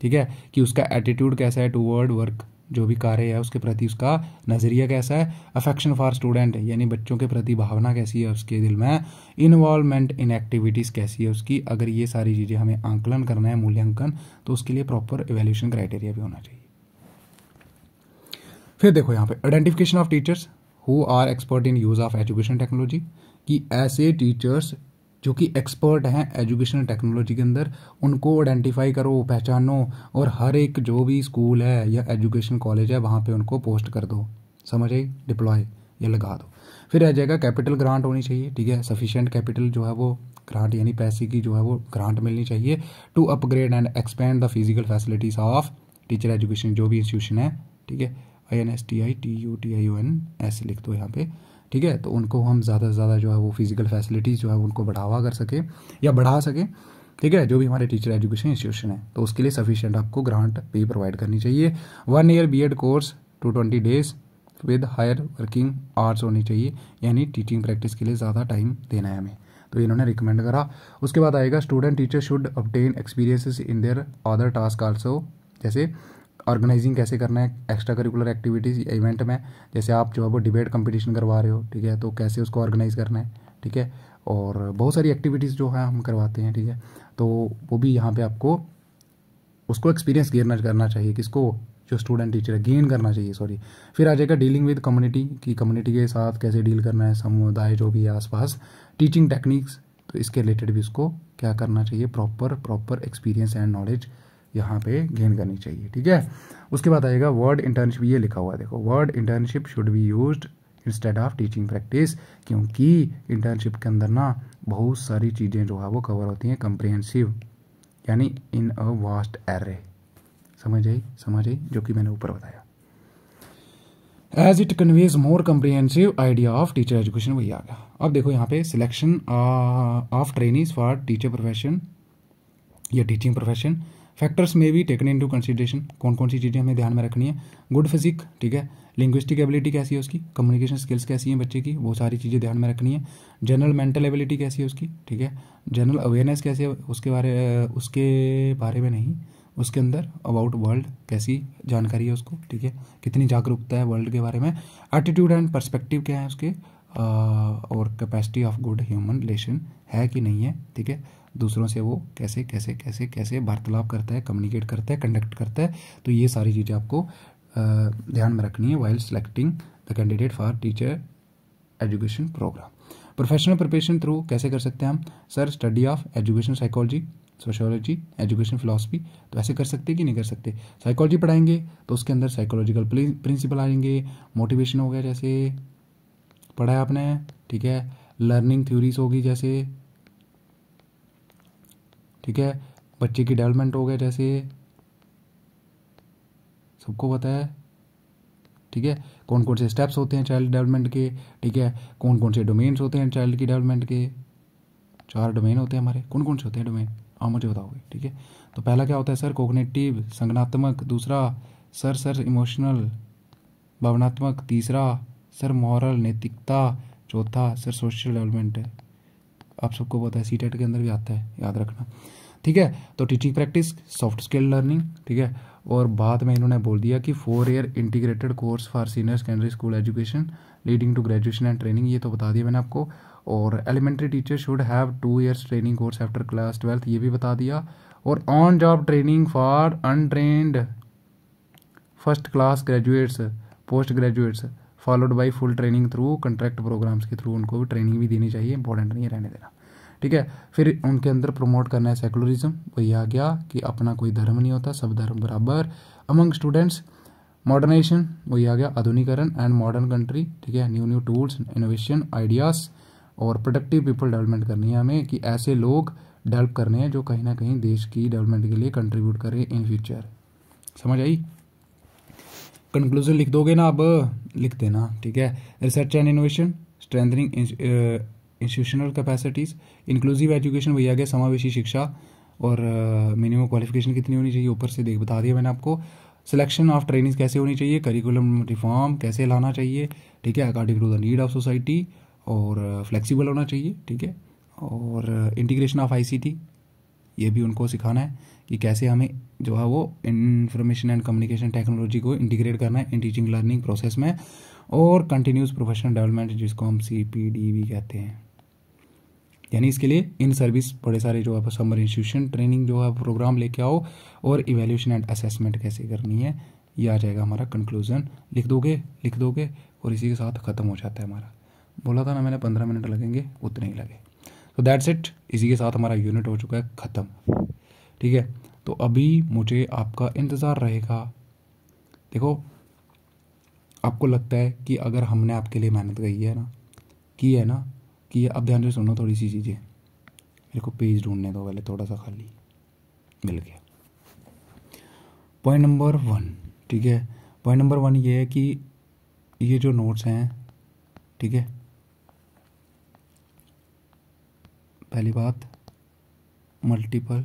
ठीक है कि उसका एटीट्यूड कैसा है टू वर्क जो भी कार्य है उसके प्रति उसका नज़रिया कैसा है अफेक्शन फॉर स्टूडेंट यानी बच्चों के प्रति भावना कैसी है उसके दिल में इन्वॉल्वमेंट इन एक्टिविटीज़ कैसी है उसकी अगर ये सारी चीज़ें हमें आंकलन करना है मूल्यांकन तो उसके लिए प्रॉपर एवेल्यूशन क्राइटेरिया भी होना चाहिए फिर देखो यहाँ पे identification of teachers who are expert in use of education technology कि ऐसे टीचर्स जो कि एक्सपर्ट हैं एजुकेशनल टेक्नोलॉजी के अंदर उनको आइडेंटिफाई करो पहचानो और हर एक जो भी स्कूल है या एजुकेशन कॉलेज है वहाँ पे उनको पोस्ट कर दो समझ आई डिप्लॉय या लगा दो फिर रह जाएगा कैपिटल ग्रांट होनी चाहिए ठीक है सफिशेंट कैपिटल जो है वो ग्रांट यानी पैसे की जो है वो ग्रांट मिलनी चाहिए to upgrade and expand the physical facilities of teacher education जो भी इंस्टीट्यूशन है ठीक है I N S T I T U T I U N ऐसे लिख दो यहाँ पे ठीक है तो उनको हम ज़्यादा से ज़्यादा जो है वो फिज़िकल फैसिलिटीज़ जो है उनको बढ़ावा कर सके या बढ़ा सके ठीक है जो भी हमारे टीचर एजुकेशन इंस्टीट्यूशन है तो उसके लिए सफिशियंट आपको ग्रांट भी प्रोवाइड करनी चाहिए one year B course two twenty days with higher working arts होनी चाहिए यानी टीचिंग प्रैक्टिस के लिए ज़्यादा टाइम देना है हमें तो इन्होंने रिकमेंड करा उसके बाद आएगा student teacher should obtain experiences in their other task also जैसे ऑर्गेनाइजिंग कैसे करना है एक्स्ट्रा करिकुलर एक्टिविटीज़ इवेंट में जैसे आप जो है वो डिबेट कंपटीशन करवा रहे हो ठीक है तो कैसे उसको ऑर्गेनाइज़ करना है ठीक है और बहुत सारी एक्टिविटीज़ जो है हम करवाते हैं ठीक है तो वो भी यहाँ पे आपको उसको एक्सपीरियंस गेन करना चाहिए किसको जो स्टूडेंट टीचर है गेन करना चाहिए सॉरी फिर आ जाएगा डीलिंग विद कम्युनिटी कि कम्युनिटी के साथ कैसे डील करना है समुदाय जो भी है आसपास टीचिंग टेक्निक्स तो इसके रिलेटेड भी उसको क्या करना चाहिए proper proper experience and knowledge यहाँ पे गेन करनी चाहिए ठीक है उसके बाद आएगा वर्ड इंटर्नशिप ये लिखा हुआ है देखो word internship should be use instead of teaching practice क्योंकि इंटर्नशिप के अंदर ना बहुत सारी चीज़ें जो है वो कवर होती हैं कंप्रिहेंसिव यानी इन अ वास्ट एरे समझ आई समझ आई जो कि मैंने ऊपर बताया as it conveys more comprehensive idea of teacher education वही आ गया अब देखो यहाँ पे selection of training for teacher profession या टीचिंग प्रोफेशन फैक्टर्स में भी टेकन टू कंसिडरेशन कौन कौन सी चीज़ें हमें ध्यान में रखनी है गुड फिजिक ठीक है लिंग्विस्टिक एबिलिटी कैसी है उसकी कम्युनिकेशन स्किल्स कैसी हैं बच्चे की वो सारी चीज़ें ध्यान में रखनी है जनरल मेंटल एबिलिटी कैसी है उसकी ठीक है जनरल अवेयरनेस कैसे है उसके बारे उसके बारे में नहीं उसके अंदर अबाउट वर्ल्ड कैसी जानकारी है उसको ठीक है कितनी जागरूकता है वर्ल्ड के बारे में एटीट्यूड एंड परस्पेक्टिव क्या है उसके आ, और capacity of good human relation है कि नहीं है ठीक है दूसरों से वो कैसे कैसे कैसे कैसे वार्तालाप करता है कम्युनिकेट करता है कंडक्ट करता है तो ये सारी चीज़ें आपको ध्यान में रखनी है while selecting the candidate for teacher education programme professional preparation through कैसे कर सकते हैं हम sir study of education psychology sociology education philosophy तो ऐसे कर सकते कि नहीं कर सकते साइकोलॉजी पढ़ाएंगे तो उसके अंदर साइकोलॉजिकल प्रिंसिपल आएंगे मोटिवेशन हो गया जैसे पढ़ाया आपने ठीक है लर्निंग थ्योरीज होगी जैसे ठीक है बच्चे की डेवलपमेंट हो गए जैसे सबको पता है ठीक है कौन कौन से स्टेप्स होते हैं चाइल्ड डेवलपमेंट के ठीक है कौन कौन से डोमेन्स होते हैं चाइल्ड की डेवलपमेंट के चार डोमेन होते हैं हमारे कौन कौन से होते हैं डोमेन आप मुझे बताओगे ठीक है तो पहला क्या होता है सर कोग्नेटिव संगनात्मक दूसरा सर सर इमोशनल भावनात्मक तीसरा सर मॉरल नैतिकता चौथा सर सोशल डेवलपमेंट है आप सबको पता है सी टेट e के अंदर भी आता है याद रखना ठीक है तो teaching practice soft skill learning ठीक है और बाद में इन्होंने बोल दिया कि four year integrated course for senior secondary school education leading to graduation and training ये तो बता दिया मैंने आपको और elementary teacher should have two years training course after class twelfth ये भी बता दिया और on job training for untrained first class graduates post graduates followed by full training through contract programmes के थ्रू उनको ट्रेनिंग भी देनी चाहिए इंपॉर्टेंट नहीं है रहने देना ठीक है फिर उनके अंदर प्रमोट करना है सेकुलरिज्म वही आ गया कि अपना कोई धर्म नहीं होता सब धर्म बराबर अमंग स्टूडेंट्स मॉडर्नाइजेशन वही आ गया आधुनिकरण एंड मॉडर्न कंट्री ठीक है new new tools innovation ideas और प्रोडक्टिव पीपल डेवलपमेंट करनी है हमें कि ऐसे लोग डेवलप करने हैं जो कहीं ना कहीं देश की डेवलपमेंट के लिए कंट्रीब्यूट करें इन फ्यूचर समझ आई कंक्लूजन लिख दोगे ना अब लिख देना ठीक है research and innovation strengthening institutional capacities inclusive education वही आ गया समावेशी शिक्षा और मिनिमम uh, क्वालिफिकेशन कितनी होनी चाहिए ऊपर से देख बता दिया मैंने आपको सिलेक्शन ऑफ ट्रेनिंग कैसे होनी चाहिए करिकुलम रिफॉर्म कैसे लाना चाहिए ठीक है according to the need of society और फ्लेक्सिबल uh, होना चाहिए ठीक है और इंटीग्रेशन ऑफ आई ये भी उनको सिखाना है कि कैसे हमें जो है वो इंफॉर्मेशन एंड कम्युनिकेशन टेक्नोलॉजी को इंटीग्रेट करना है इन टीचिंग लर्निंग प्रोसेस में और कंटिन्यूस प्रोफेशनल डेवलपमेंट जिसको हम सी पी डी भी कहते हैं यानी इसके लिए इन सर्विस बड़े सारे जो है समर इंस्टीट्यूशन ट्रेनिंग जो है प्रोग्राम लेके आओ और इवेल्यूशन एंड असेसमेंट कैसे करनी है ये आ जाएगा हमारा कंक्लूजन लिख दोगे लिख दोगे और इसी के साथ ख़त्म हो जाता है हमारा बोला था ना मैंने पंद्रह मिनट लगेंगे उतने ही लगे तो दैट्स इट इसी के साथ हमारा यूनिट हो चुका है ख़त्म ठीक है तो अभी मुझे आपका इंतज़ार रहेगा देखो आपको लगता है कि अगर हमने आपके लिए मेहनत की है ना की है ना कि अब ध्यान से सुनो थोड़ी सी चीज़ें मेरे को पेज ढूंढने दो पहले थोड़ा सा खाली मिल गया पॉइंट नंबर वन ठीक है पॉइंट नंबर वन ये है कि ये जो नोट्स हैं ठीक है पहली बात मल्टीपल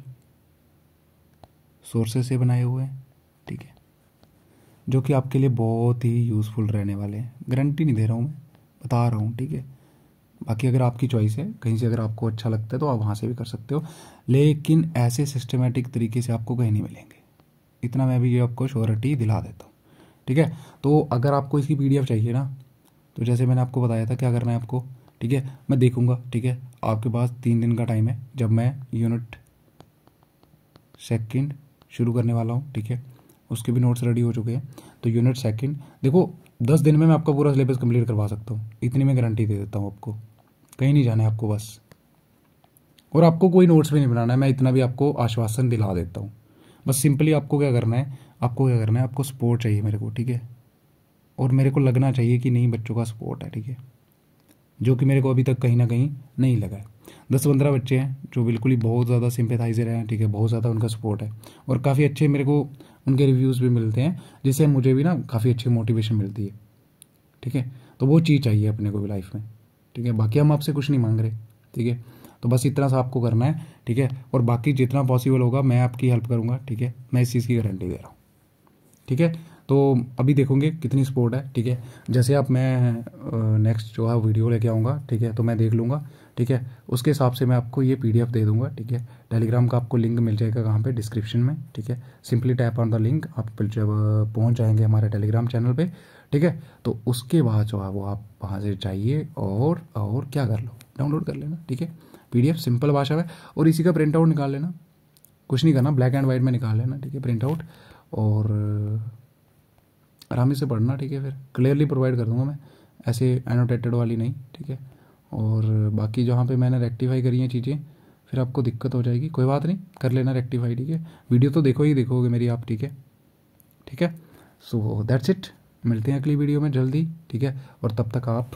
सोर्सेस से बनाए हुए हैं ठीक है जो कि आपके लिए बहुत ही यूज़फुल रहने वाले हैं गारंटी नहीं दे रहा हूँ मैं बता रहा हूँ ठीक है बाकी अगर आपकी चॉइस है कहीं से अगर आपको अच्छा लगता है तो आप वहाँ से भी कर सकते हो लेकिन ऐसे सिस्टमेटिक तरीके से आपको कहीं नहीं मिलेंगे इतना मैं भी ये आपको श्योरिटी दिला देता हूँ ठीक है तो अगर आपको इसकी पी चाहिए ना तो जैसे मैंने आपको बताया था क्या करना है आपको ठीक है मैं देखूँगा ठीक है आपके पास तीन दिन का टाइम है जब मैं यूनिट सेकेंड शुरू करने वाला हूँ ठीक है उसके भी नोट्स रेडी हो चुके हैं तो यूनिट सेकंड देखो दस दिन में मैं आपका पूरा सिलेबस कंप्लीट करवा सकता हूँ इतनी मैं गारंटी दे देता हूँ आपको कहीं नहीं जाना है आपको बस और आपको कोई नोट्स भी नहीं बनाना है मैं इतना भी आपको आश्वासन दिला देता हूँ बस सिंपली आपको क्या करना है आपको क्या करना है आपको सपोर्ट चाहिए मेरे को ठीक है और मेरे को लगना चाहिए कि नहीं बच्चों का सपोर्ट है ठीक है जो कि मेरे को अभी तक कहीं ना कहीं नहीं लगा है दस पंद्रह बच्चे हैं जो बिल्कुल ही बहुत ज़्यादा सिंपेथाइजर हैं ठीक है बहुत ज़्यादा उनका सपोर्ट है और काफ़ी अच्छे मेरे को उनके रिव्यूज़ भी मिलते हैं जिससे मुझे भी ना काफ़ी अच्छी मोटिवेशन मिलती है ठीक है तो वो चीज़ चाहिए अपने को भी लाइफ में ठीक है बाकी हम आपसे कुछ नहीं मांग रहे ठीक है तो बस इतना सा आपको करना है ठीक है और बाकी जितना पॉसिबल होगा मैं आपकी हेल्प करूँगा ठीक है मैं इस चीज़ की गारंटी दे रहा हूँ ठीक है तो अभी देखोगे कितनी सपोर्ट है ठीक है जैसे आप मैं नेक्स्ट जो है वीडियो लेके आऊँगा ठीक है तो मैं देख लूँगा ठीक है उसके हिसाब से मैं आपको ये पी दे दूँगा ठीक है टेलीग्राम का आपको लिंक मिल जाएगा कहाँ पे डिस्क्रिप्शन में ठीक है simply tap on the link आप जब पहुँच जाएंगे हमारे टेलीग्राम चैनल पे ठीक है तो उसके बाद जो है वो आप वहाँ से जाइए और और क्या कर लो डाउनलोड कर लेना ठीक है पी सिंपल भाषा में और इसी का प्रिंट आउट निकाल लेना कुछ नहीं करना ब्लैक एंड वाइट में निकाल लेना ठीक है प्रिंट आउट और आराम से पढ़ना ठीक है फिर क्लियरली प्रोवाइड कर दूँगा मैं ऐसे एनोटेटेड वाली नहीं ठीक है और बाकी जहाँ पे मैंने रेक्टिफाई करी हैं चीज़ें फिर आपको दिक्कत हो जाएगी कोई बात नहीं कर लेना रेक्टिफाई ठीक है वीडियो तो देखो ही देखोगे मेरी आप ठीक है ठीक है सो दैट्स इट मिलते हैं अगली वीडियो में जल्दी ठीक है और तब तक आप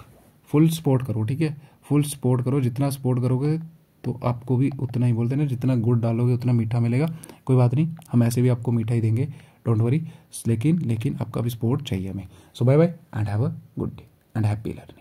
फुल सपोर्ट करो ठीक है फुल सपोर्ट करो जितना सपोर्ट करोगे तो आपको भी उतना ही बोलते हैं ना जितना गुड़ डालोगे उतना मीठा मिलेगा कोई बात नहीं हम ऐसे भी आपको मीठा ही देंगे डोंट वरी लेकिन लेकिन आपका भी सपोर्ट चाहिए हमें so bye bye and have a good day and happy learning